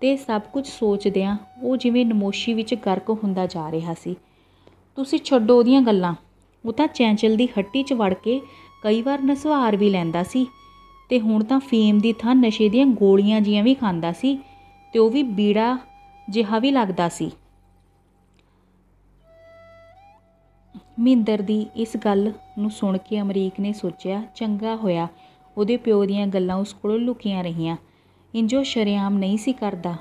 ਤੇ ਸਭ ਕੁਝ ਸੋਚਦਿਆਂ ਉਹ ਜਿਵੇਂ ਨਮੋਸ਼ੀ ਵਿੱਚ ਗਰਕ ਹੁੰਦਾ ਜਾ ਰਿਹਾ ਸੀ ਤੁਸੀਂ ਛੱਡੋ ਉਹਦੀਆਂ ਗੱਲਾਂ ਉਹ ਤਾਂ ਚੈਂਚਲ ਦੀ ਹੱਟੀ 'ਚ ਵੜ ਕੇ ਕਈ ਵਾਰ ਨਸਵਾਰ ਵੀ ਲੈਂਦਾ ਸੀ ਤੇ ਹੁਣ ਤਾਂ ਫੀਮ ਦੀ ਥਾਂ ਨਸ਼ੇ ਦੀਆਂ ਗੋਲੀਆਂ ਜੀਆਂ ਵੀ ਖਾਂਦਾ ਸੀ ਤੇ ਉਹ ਵੀ ਬੀੜਾ ਜਿਹਾ ਵੀ ਲੱਗਦਾ ਸੀ ਮਹਿੰਦਰ ਦੀ ਇਸ ਗੱਲ ਨੂੰ ਸੁਣ ਕੇ ਅਮਰੀਕ ਨੇ ਸੋਚਿਆ ਚੰਗਾ ਹੋਇਆ ਉਹਦੇ ਪਿਓ ਦੀਆਂ ਗੱਲਾਂ ਉਸ ਕੋਲੋਂ ਲੁਕੀਆਂ ਰਹੀਆਂ ਇੰਜੋ ਸ਼ਰਿਆਮ ਨਹੀਂ ਸੀ ਕਰਦਾ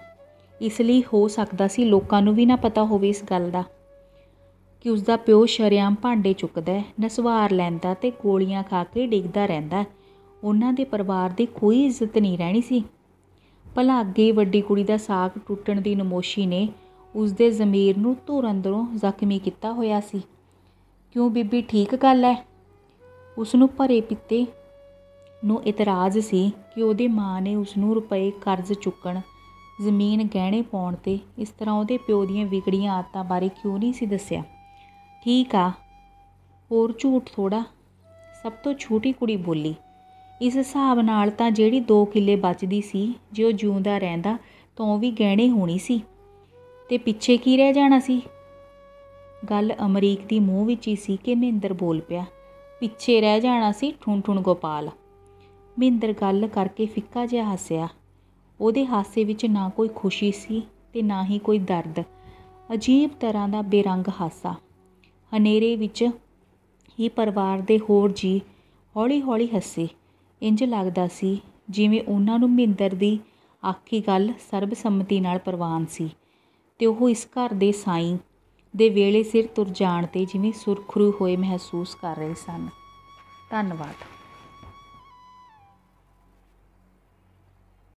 ਇਸ ਲਈ ਹੋ ਸਕਦਾ ਸੀ ਲੋਕਾਂ ਨੂੰ ਵੀ ਨਾ ਪਤਾ ਹੋਵੇ ਇਸ ਗੱਲ ਦਾ ਕਿ ਉਸ ਦਾ ਪਿਓ ਸ਼ਰਿਆਮ ਭਾਂਡੇ ਚੁੱਕਦਾ ਨਸਵਾਰ ਲੈਂਦਾ ਤੇ ਗੋਲੀਆਂ ਖਾ ਕੇ ਡਿੱਗਦਾ ਰਹਿੰਦਾ ਉਹਨਾਂ ਦੇ ਪਰਿਵਾਰ ਦੀ ਕੋਈ ਇੱਜ਼ਤ ਨਹੀਂ ਰਹਿਣੀ ਸੀ ਭਲਾ ਅੱਗੇ ਵੱਡੀ ਕੁੜੀ ਦਾ ਸਾਖ ਟੁੱਟਣ ਦੀ ਨਮੋਸ਼ੀ ਨੇ ਉਸ ਦੇ ਜ਼ਮੀਰ ਨੂੰ ਧੁਰ ਅੰਦਰੋਂ ਜ਼ਖਮੀ ਕੀਤਾ ਹੋਇਆ ਸੀ ਕਿਉਂ ਬੀਬੀ ਠੀਕ ਗੱਲ ਐ ਉਸ ਨੂੰ ਭਰੇ ਪਿੱਤੇ ਨੂੰ ਇਤਰਾਜ਼ ਸੀ ਕਿ ਉਹਦੀ ਮਾਂ ਨੇ ਉਸ ਨੂੰ ਰੁਪਏ ਕਰਜ਼ ਚੁੱਕਣ ਜ਼ਮੀਨ ਗਹਿਣੇ ਪਾਉਣ ਤੇ ਇਸ ਤਰ੍ਹਾਂ ਉਹਦੇ ਪਿਓ ਦੀਆਂ ਵਿਗੜੀਆਂ ਆਦਤਾਂ ਬਾਰੇ ਕਿਉਂ ਨਹੀਂ ਸੀ ਦੱਸਿਆ ਠੀਕ ਆ ਹੋਰ ਝੂਠ ਥੋੜਾ ਸਭ ਤੋਂ ਛੋਟੀ ਕੁੜੀ ਬੋਲੀ ਇਸ ਹਿਸਾਬ ਨਾਲ ਤਾਂ ਜਿਹੜੀ 2 ਕਿੱਲੇ ਬਚਦੀ ਸੀ ਜੇ ਉਹ ਜਿਉਂਦਾ ਰਹਿੰਦਾ ਤਾਂ ਉਹ ਵੀ ਗਹਿਣੇ ਹੋਣੀ ਸੀ ਤੇ ਪਿੱਛੇ ਕੀ ਰਹਿ ਜਾਣਾ ਸੀ ਗੱਲ ਅਮਰੀਕ ਦੀ ਮੂੰਹ ਵਿੱਚ ਹੀ ਸੀ ਕਿ ਮਹਿੰਦਰ ਬੋਲ ਪਿਆ ਪਿੱਛੇ ਰਹਿ ਜਾਣਾ ਸੀ ਠੁੰ ਠੁੰ ਗੋਪਾਲ ਮਹਿੰਦਰ ਗੱਲ ਕਰਕੇ ਫਿੱਕਾ ਜਿਹਾ ਹੱਸਿਆ ਉਹਦੇ ਹਾਸੇ ਵਿੱਚ ਨਾ ਕੋਈ ਖੁਸ਼ੀ ਸੀ ਤੇ ਨਾ ਹੀ ਕੋਈ ਦਰਦ ਅਜੀਬ ਤਰ੍ਹਾਂ ਦਾ ਬੇਰੰਗ ਹਾਸਾ ਹਨੇਰੇ ਵਿੱਚ ਹੀ ਪਰਿਵਾਰ ਦੇ ਹੋਰ ਜੀ ਹੌਲੀ-ਹੌਲੀ ਹੱਸੇ ਇੰਜ ਲੱਗਦਾ ਸੀ ਜਿਵੇਂ ਉਹਨਾਂ ਨੂੰ ਮਹਿੰਦਰ ਦੀ ਆਖੀ ਗੱਲ ਸਰਬਸੰਮਤੀ ਨਾਲ ਪ੍ਰਵਾਨ ਸੀ ਤੇ ਉਹ ਇਸ ਘਰ ਦੇ ਸਾਈਂ ਦੇ ਵੇਲੇ ਸਿਰ ਤੁਰ ਜਾਣ 'ਤੇ ਜਿਵੇਂ ਸੁਰਖਰੂ ਹੋਏ ਮਹਿਸੂਸ ਕਰ ਰਹੇ ਸਨ ਧੰਨਵਾਦ